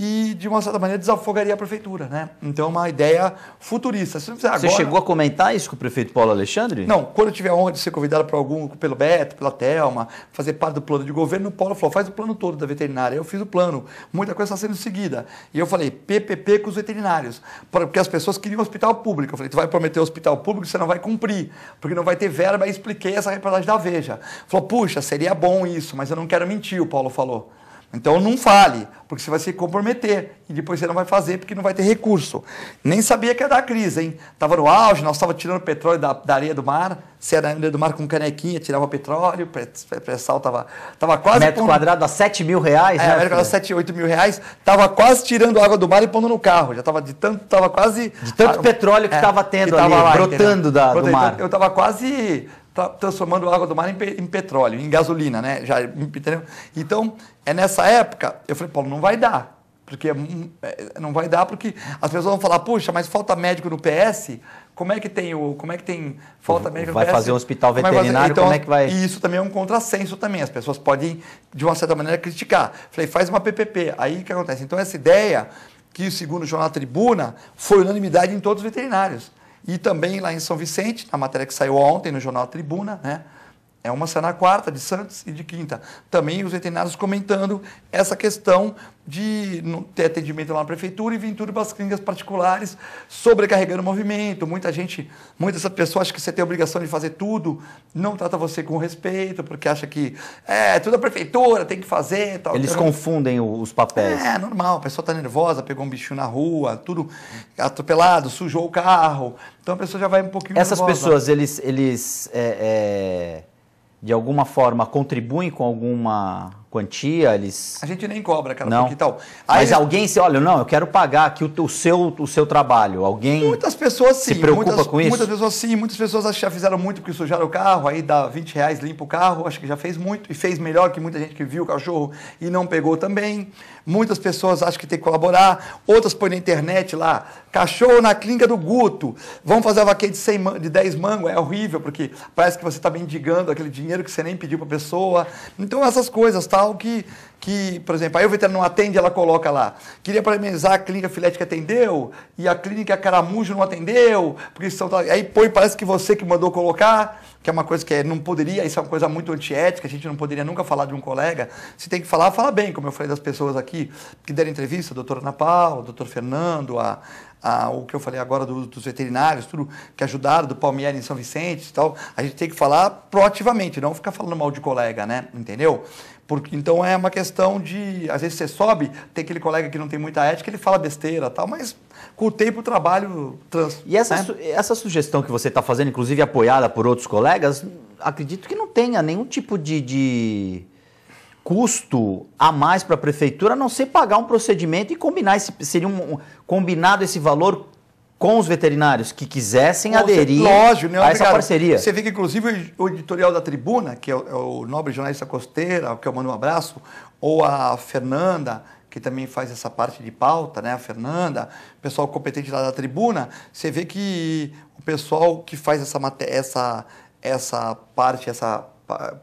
e, de uma certa maneira, desafogaria a prefeitura. Né? Então, é uma ideia futurista. Você, agora... Você chegou a comentar isso com o prefeito Paulo Alexandre? Não, quando eu tive a honra de ser convidado para algum, pelo Beto, pela Telma, fazer parte do plano de governo, o Paulo falou: faz o plano todo da veterinária. Eu fiz o plano, muita coisa está sendo seguida. E eu falei: PPP com os veterinários, porque as pessoas queriam um hospital público. Eu falei: tu vai prometer um hospital público, você não vai cumprir, porque não vai ter verba. E expliquei essa reportagem da Veja. Falou: puxa, seria bom isso, mas eu não quero mentir, o Paulo falou. Então não fale, porque você vai se comprometer e depois você não vai fazer porque não vai ter recurso. Nem sabia que ia dar crise, hein? Tava no auge, nós estávamos tirando petróleo da, da, areia do mar, se era areia do mar com canequinha, tirava petróleo, o pré-sal tava, tava quase. Metro pondo... quadrado a 7 mil reais, é, né? Metro quadrado a 7, 8 mil reais, tava quase tirando água do mar e pondo no carro. Já tava de tanto, tava quase. De tanto ah, petróleo que estava é, tendo que tava ali, lá, brotando da, do então, mar. Eu tava quase transformando a água do mar em, petróleo, em gasolina, né? Já, entendeu? Então, é nessa época, eu falei, Paulo, não vai dar. Porque é é, não vai dar, porque as pessoas vão falar, puxa, mas falta médico no PS? Como é que tem o. Como é que tem falta médico Vai PS? fazer um hospital é veterinário, como, então, como é que vai. E isso também é um contrassenso também. As pessoas podem, de uma certa maneira, criticar. Falei, faz uma PPP. Aí o que acontece? Então, essa ideia, que segundo o jornal Tribuna, foi unanimidade em todos os veterinários. E também lá em São Vicente, na matéria que saiu ontem no jornal Tribuna, né? É uma na quarta, de Santos e de quinta. Também os veterinários comentando essa questão de não ter atendimento lá na prefeitura e vir tudo para as clínicas particulares, sobrecarregando o movimento. Muita gente, muitas pessoas acham que você tem a obrigação de fazer tudo, não trata você com respeito, porque acha que é tudo a é prefeitura, tem que fazer. Tal, Eles tal. confundem os papéis. É, normal, a pessoa está nervosa, pegou um bichinho na rua, tudo atropelado, sujou o carro. Então a pessoa já vai um pouquinho Essas nervosa. pessoas, eles, eles é, é de alguma forma contribuem com alguma quantia, eles... A gente nem cobra, cara, não. e tal. Aí... Mas alguém se olha, não, eu quero pagar aqui o, o, seu, o seu trabalho. Alguém muitas pessoas sim, se preocupa muitas, com isso? Muitas pessoas sim, muitas pessoas acho que já fizeram muito porque sujaram o carro, aí dá 20 reais, limpa o carro, acho que já fez muito e fez melhor que muita gente que viu o cachorro e não pegou também. Muitas pessoas acham que tem que colaborar, outras põem na internet lá, cachorro na clínica do Guto, vamos fazer a vaqueia de, 100, de 10 mango, é horrível, porque parece que você está mendigando aquele dinheiro que você nem pediu para a pessoa. Então essas coisas, tá? tal que, que, por exemplo, aí o veterinário não atende, ela coloca lá. Queria parabenizar a clínica Filete que atendeu e a clínica Caramujo não atendeu, porque são aí põe parece que você que mandou colocar, que é uma coisa que é, não poderia, isso é uma coisa muito antiética, a gente não poderia nunca falar de um colega. Se tem que falar, fala bem, como eu falei das pessoas aqui que deram entrevista, a doutora Ana Paula, o doutor Fernando, a, o que eu falei agora do, dos veterinários, tudo que ajudaram, do Palmeira em São Vicente e tal, a gente tem que falar proativamente, não ficar falando mal de colega, né? Entendeu? Porque, então é uma questão de. Às vezes você sobe, tem aquele colega que não tem muita ética, ele fala besteira tal, mas com o tempo o trabalho trans. E essa, né? su essa sugestão que você está fazendo, inclusive apoiada por outros colegas, acredito que não tenha nenhum tipo de... de custo a mais para a prefeitura, a não ser pagar um procedimento e combinar esse seria um, um combinado esse valor com os veterinários que quisessem aderir lógico, né? a essa parceria. Você vê que, inclusive, o editorial da Tribuna, que é o, é o nobre jornalista costeira, que eu mando um abraço, ou a Fernanda, que também faz essa parte de pauta, né? A Fernanda, pessoal competente lá da Tribuna, você vê que o pessoal que faz essa, essa, essa parte, essa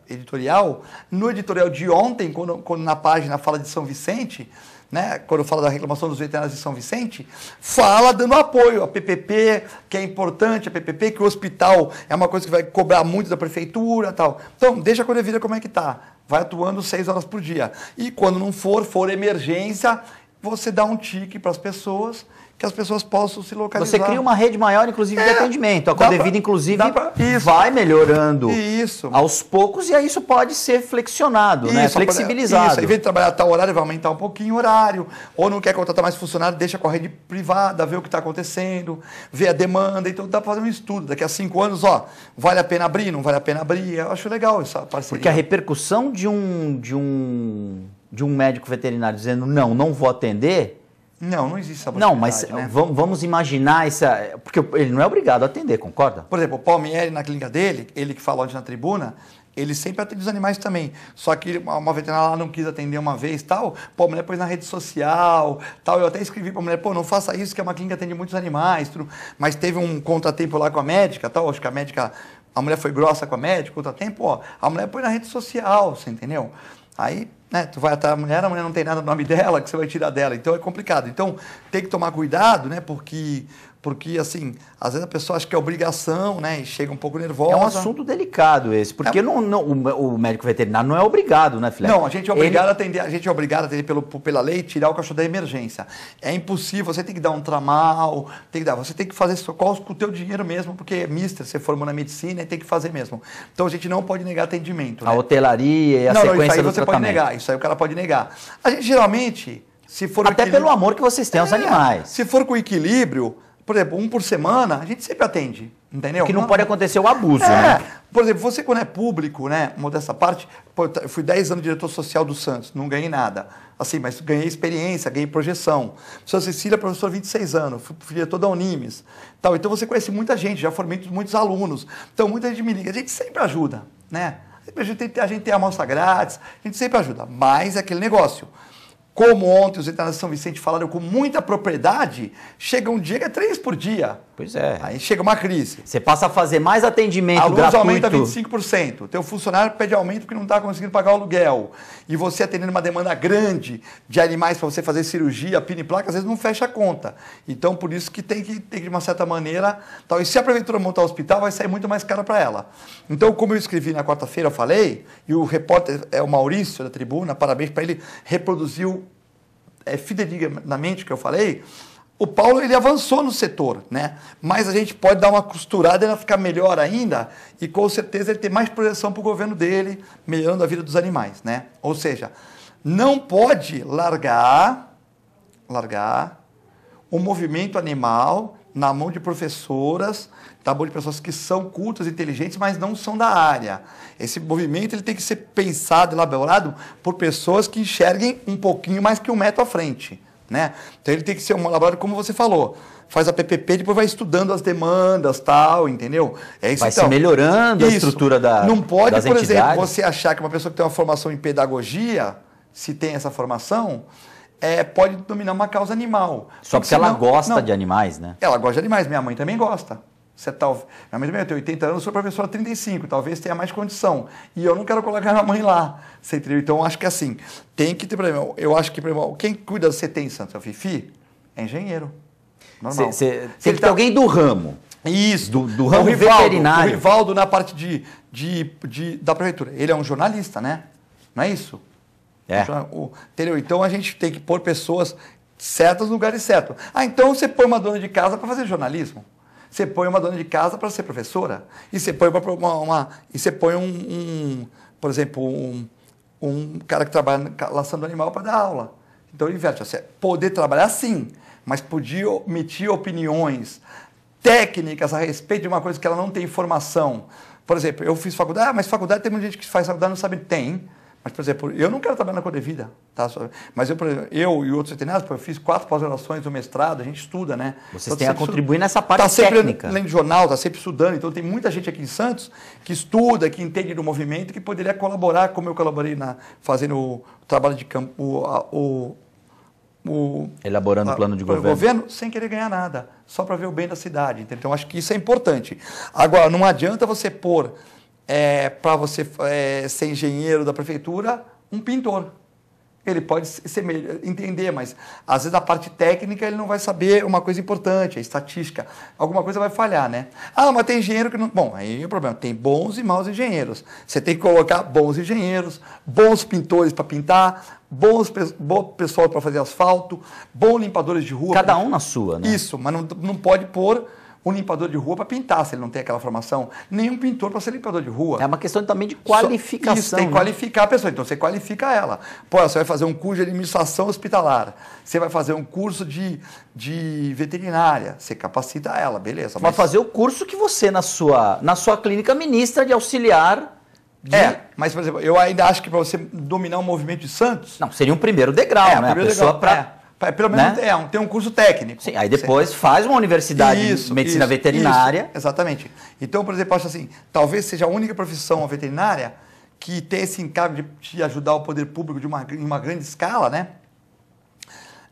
editorial, no editorial de ontem, quando, quando na página fala de São Vicente, né, quando fala da reclamação dos veterinários de São Vicente, fala dando apoio à PPP, que é importante, a PPP, que o hospital é uma coisa que vai cobrar muito da prefeitura tal. Então, deixa a vida como é que está Vai atuando seis horas por dia. E quando não for, for emergência, você dá um tique para as pessoas que as pessoas possam se localizar. Você cria uma rede maior, inclusive, é, de atendimento. A Condevida, inclusive, pra, vai melhorando isso. aos poucos e aí isso pode ser flexionado, né? isso, né? flexibilizado. Isso, em vez de trabalhar tal horário, vai aumentar um pouquinho o horário. Ou não quer contratar mais funcionário, deixa com a rede privada, ver o que está acontecendo, ver a demanda. Então dá para fazer um estudo. Daqui a cinco anos, ó, vale a pena abrir, não vale a pena abrir. Eu acho legal essa parceria. Porque a repercussão de um, de um, de um médico veterinário dizendo não, não vou atender não, não existe sabotagem. Não, mas né? vamos imaginar essa. Porque ele não é obrigado a atender, concorda? Por exemplo, o Palmieri, na clínica dele, ele que falou antes na tribuna, ele sempre atende os animais também. Só que uma veterinária lá não quis atender uma vez, tal. Pô, a mulher pôs na rede social, tal. Eu até escrevi pra mulher, pô, não faça isso, que é uma clínica que atende muitos animais, tudo. Mas teve um contratempo lá com a médica, tal. Acho que a médica, a mulher foi grossa com a médica, contratempo, ó. A mulher pôs na rede social, você entendeu? Aí, né, tu vai atrás da mulher, a mulher não tem nada no nome dela, que você vai tirar dela. Então é complicado. Então tem que tomar cuidado, né? Porque porque, assim, às vezes a pessoa acha que é obrigação, né? E chega um pouco nervosa. É um assunto delicado esse, porque é... não, não, o, o, médico veterinário não é obrigado, né, Filé? Não, a gente é obrigado Ele... a atender, a gente é obrigado a atender pelo, pela lei tirar o cachorro da emergência. É impossível, você tem que dar um tramal, tem que dar, você tem que fazer isso, com o teu dinheiro mesmo, porque é mister, você formou na medicina e tem que fazer mesmo. Então a gente não pode negar atendimento. A né? hotelaria e a não, sequência não, isso aí você tratamento. pode negar, isso aí o cara pode negar. A gente geralmente, se for Até equilíbrio... pelo amor que vocês têm aos é, animais. Se for com equilíbrio, por exemplo, um por semana, a gente sempre atende, entendeu? É que não, não pode acontecer o abuso, é, né? Por exemplo, você quando é público, né, modesta parte, eu fui 10 anos diretor social do Santos, não ganhei nada. Assim, mas ganhei experiência, ganhei projeção. Sou Cecília, professor 26 anos, fui, fui diretor da Unimes. Tal. Então você conhece muita gente, já formei muitos alunos. Então muita gente me liga, a gente sempre ajuda, né? A gente, tem, a gente tem amostra grátis, a gente sempre ajuda, mas é aquele negócio como ontem os internacionais de São Vicente falaram com muita propriedade, chega um dia que é três por dia. Pois é. Aí chega uma crise. Você passa a fazer mais atendimento Alunos gratuito. aumenta 25%. O teu funcionário pede aumento porque não está conseguindo pagar o aluguel. E você atendendo uma demanda grande de animais para você fazer cirurgia, pino e placa, às vezes não fecha a conta. Então, por isso que tem que, ter que de uma certa maneira... Tal. E se a prefeitura montar o hospital, vai sair muito mais caro para ela. Então, como eu escrevi na quarta-feira, eu falei, e o repórter é o Maurício da Tribuna, parabéns para ele, reproduziu é, fidedignamente que eu falei, o Paulo ele avançou no setor, né? Mas a gente pode dar uma costurada e ela ficar melhor ainda e com certeza ele ter mais projeção para o governo dele, melhorando a vida dos animais, né? Ou seja, não pode largar, largar o movimento animal na mão de professoras, tá bom de pessoas que são cultas, inteligentes, mas não são da área. Esse movimento ele tem que ser pensado, elaborado por pessoas que enxerguem um pouquinho mais que um metro à frente, né? Então ele tem que ser um elaborado como você falou. Faz a PPP, depois vai estudando as demandas, tal, entendeu? É isso, vai então. se melhorando isso. a estrutura da Não pode, por entidades. exemplo, você achar que uma pessoa que tem uma formação em pedagogia, se tem essa formação, é, pode dominar uma causa animal. Só porque, porque ela gosta não, de animais, né? Ela gosta de animais, minha mãe também gosta. Você tal, Minha mãe também eu tenho 80 anos, sou professora há 35, talvez tenha mais condição. E eu não quero colocar minha mãe lá. Você entendeu? Então acho que assim, tem que ter problema. Eu acho que problema, quem cuida do CT em Santos, é o Fifi, é engenheiro. Normal. Cê, cê, tem que ter tá alguém do ramo. Isso, do, do ramo o Rivaldo, veterinário. O Rivaldo na parte de, de, de, da prefeitura. Ele é um jornalista, né? Não é isso? É. O, entendeu? Então a gente tem que pôr pessoas certas no lugares certo. Ah, então você põe uma dona de casa para fazer jornalismo. Você põe uma dona de casa para ser professora. E você põe, uma, uma e você põe um, um, por exemplo, um, um cara que trabalha laçando animal para dar aula. Então inverte. Você poder trabalhar sim, mas podia emitir opiniões técnicas a respeito de uma coisa que ela não tem informação. Por exemplo, eu fiz faculdade, ah, mas faculdade tem muita gente que faz faculdade não sabe tem. Mas, por exemplo, eu não quero trabalhar na Codevida, tá? Mas eu, por exemplo, eu e outros veterinários, eu fiz quatro pós-graduações, um mestrado, a gente estuda, né? Vocês então, têm a contribuir estuda, nessa tá parte tá sempre técnica. Lendo jornal, tá sempre estudando. Então tem muita gente aqui em Santos que estuda, que entende do movimento, que poderia colaborar, como eu colaborei na fazendo o trabalho de campo, o, o, o elaborando o plano de governo. governo, sem querer ganhar nada, só para ver o bem da cidade. Então acho que isso é importante. Agora não adianta você pôr é, para você é, ser engenheiro da prefeitura, um pintor. Ele pode ser entender, mas às vezes a parte técnica ele não vai saber uma coisa importante, a estatística. Alguma coisa vai falhar, né? Ah, mas tem engenheiro que não. Bom, aí é o problema. Tem bons e maus engenheiros. Você tem que colocar bons engenheiros, bons pintores para pintar, bons bom pessoal para fazer asfalto, bons limpadores de rua. Cada um na sua, né? Isso, mas não, não pode pôr um limpador de rua para pintar, se ele não tem aquela formação. Nenhum pintor para ser limpador de rua. É uma questão também de qualificação. Isso, tem que né? qualificar a pessoa. Então, você qualifica ela. Pô, você vai fazer um curso de administração hospitalar. Você vai fazer um curso de, de veterinária. Você capacita ela, beleza. Vai mas... fazer o curso que você, na sua, na sua clínica, ministra de auxiliar de... É, mas, por exemplo, eu ainda acho que para você dominar o movimento de Santos. Não, seria um primeiro degrau, é, né? Primeiro a pessoa para é. Pelo menos né? é, um, tem um curso técnico. Sim, aí depois certo? faz uma universidade isso, de medicina isso, veterinária. Isso, exatamente. Então, por exemplo, acho assim, talvez seja a única profissão a veterinária que tem esse encargo de, de, ajudar o poder público de uma, em uma grande escala, né?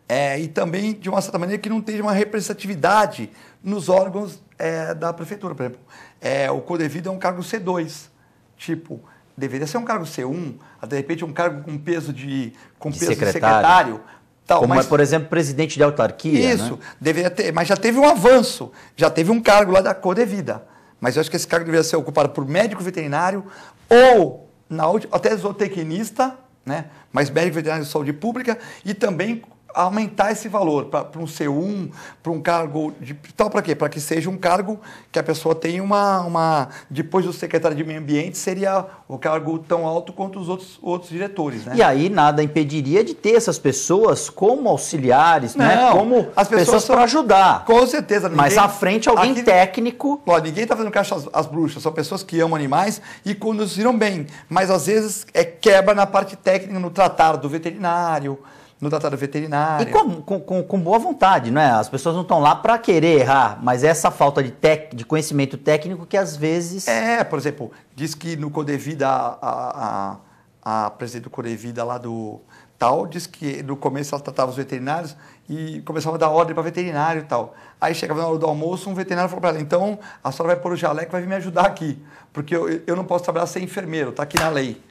É, e também, de uma certa maneira, que não tenha uma representatividade nos órgãos é, da prefeitura, por exemplo. É, o Codevido é um cargo C2, tipo, deveria ser um cargo C1, de repente um cargo com peso de, com de peso secretário. de secretário, Tal, Como é, mas, é, por exemplo, presidente de autarquia. Né? Isso, né? deveria ter, mas já teve um avanço, já teve um cargo lá da Codevida. Mas eu acho que esse cargo deveria ser ocupado por médico veterinário ou na, até zootecnista, né? mas médico veterinário de saúde pública e também aumentar esse valor para um C1, para um cargo de tal então, para quê? Para que seja um cargo que a pessoa tenha uma, uma depois do secretário de meio ambiente seria o cargo tão alto quanto os outros outros diretores, né? E aí nada impediria de ter essas pessoas como auxiliares, né? Não, né? Como as pessoas, para ajudar. Com certeza. Ninguém, Mas à frente alguém aqui, técnico. Ó, ninguém está fazendo caixa as bruxas, são pessoas que amam animais e conduziram bem. Mas às vezes é quebra na parte técnica, no tratar do veterinário no datado veterinário. E com, com, com, boa vontade, não é? As pessoas não estão lá para querer errar, mas é essa falta de, tec, de conhecimento técnico que às vezes. É, por exemplo, diz que no Codevida, a, a, a presidente do Codevida lá do tal, diz que no começo ela tratava os veterinários e começava a dar ordem para veterinário e tal. Aí chegava na hora do almoço, um veterinário falou para ela: então a senhora vai pôr o jaleco e vai vir me ajudar aqui, porque eu, eu não posso trabalhar sem enfermeiro, está aqui na lei.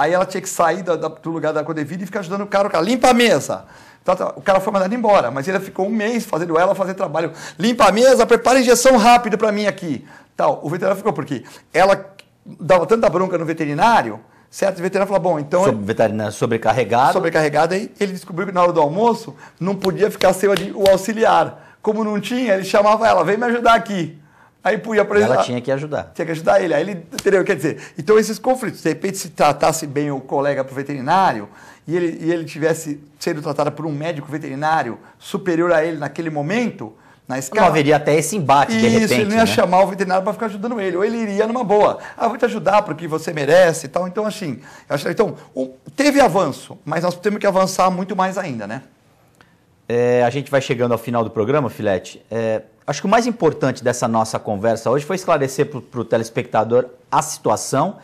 Aí ela tinha que sair do lugar da Codevida e ficar ajudando o cara. O cara limpa a mesa. Tá, tá, o cara foi mandado embora, mas ele ficou um mês fazendo ela fazer trabalho. Limpa a mesa, prepara a injeção rápida para mim aqui. Tal. O veterinário ficou porque ela dava tanta bronca no veterinário, certo? O veterinário falou: bom, então. Sobre, veterinário sobrecarregado. Sobrecarregado, aí ele descobriu que na hora do almoço não podia ficar sem o auxiliar. Como não tinha, ele chamava ela: vem me ajudar aqui. Aí ia apresentar. Ela tinha que ajudar. Tinha que ajudar ele. Aí ele, entendeu? Quer dizer, então esses conflitos, de repente, se tratasse bem o colega para o veterinário e ele, e ele tivesse sendo tratado por um médico veterinário superior a ele naquele momento, na escala. Não haveria até esse embate, Isso, de repente. Isso, ele não ia né? chamar o veterinário para ficar ajudando ele. Ou ele iria numa boa. Ah, vou te ajudar porque você merece e tal. Então, assim, então, teve avanço, mas nós temos que avançar muito mais ainda, né? É, a gente vai chegando ao final do programa, Filete. É Acho que o mais importante dessa nossa conversa hoje foi esclarecer para o telespectador a situação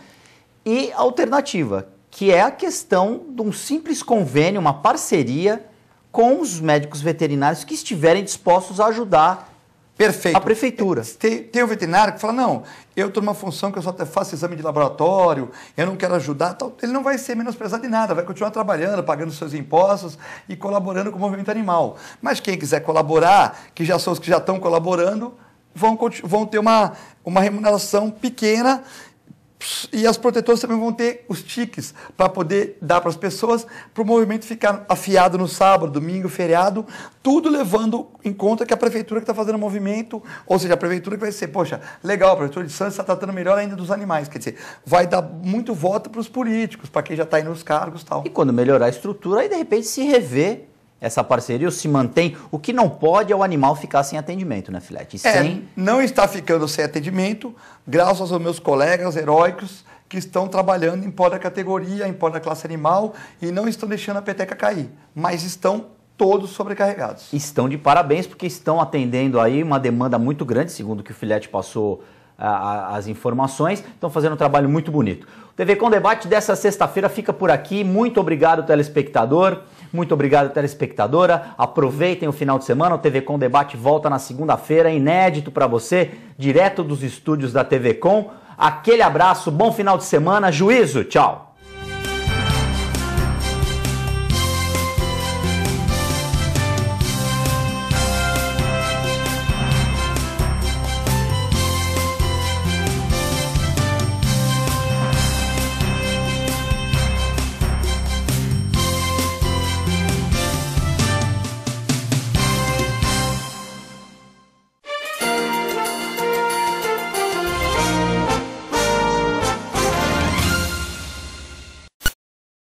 e a alternativa, que é a questão de um simples convênio, uma parceria com os médicos veterinários que estiverem dispostos a ajudar Perfeito. A prefeitura. Tem, tem um veterinário que fala, não, eu estou numa função que eu só faço exame de laboratório, eu não quero ajudar, tal. ele não vai ser menosprezado em nada, vai continuar trabalhando, pagando seus impostos e colaborando com o movimento animal. Mas quem quiser colaborar, que já são os que já estão colaborando, vão, vão ter uma, uma remuneração pequena e as protetoras também vão ter os tiques para poder dar para as pessoas, para o movimento ficar afiado no sábado, domingo, feriado, tudo levando em conta que a prefeitura que está fazendo o movimento, ou seja, a prefeitura que vai ser, poxa, legal, a prefeitura de Santos está tratando melhor ainda dos animais. Quer dizer, vai dar muito voto para os políticos, para quem já está aí nos cargos e tal. E quando melhorar a estrutura, aí de repente se rever essa parceria se mantém. O que não pode é o animal ficar sem atendimento, né, Filete? É, sem... não está ficando sem atendimento, graças aos meus colegas heróicos que estão trabalhando em pó da categoria, em pó da classe animal e não estão deixando a peteca cair, mas estão todos sobrecarregados. Estão de parabéns porque estão atendendo aí uma demanda muito grande, segundo o que o Filete passou as informações, estão fazendo um trabalho muito bonito. O TV Com Debate dessa sexta-feira fica por aqui. Muito obrigado, telespectador. Muito obrigado, telespectadora. Aproveitem o final de semana. O TV Com Debate volta na segunda-feira, inédito para você, direto dos estúdios da TV Com. Aquele abraço, bom final de semana, juízo, tchau!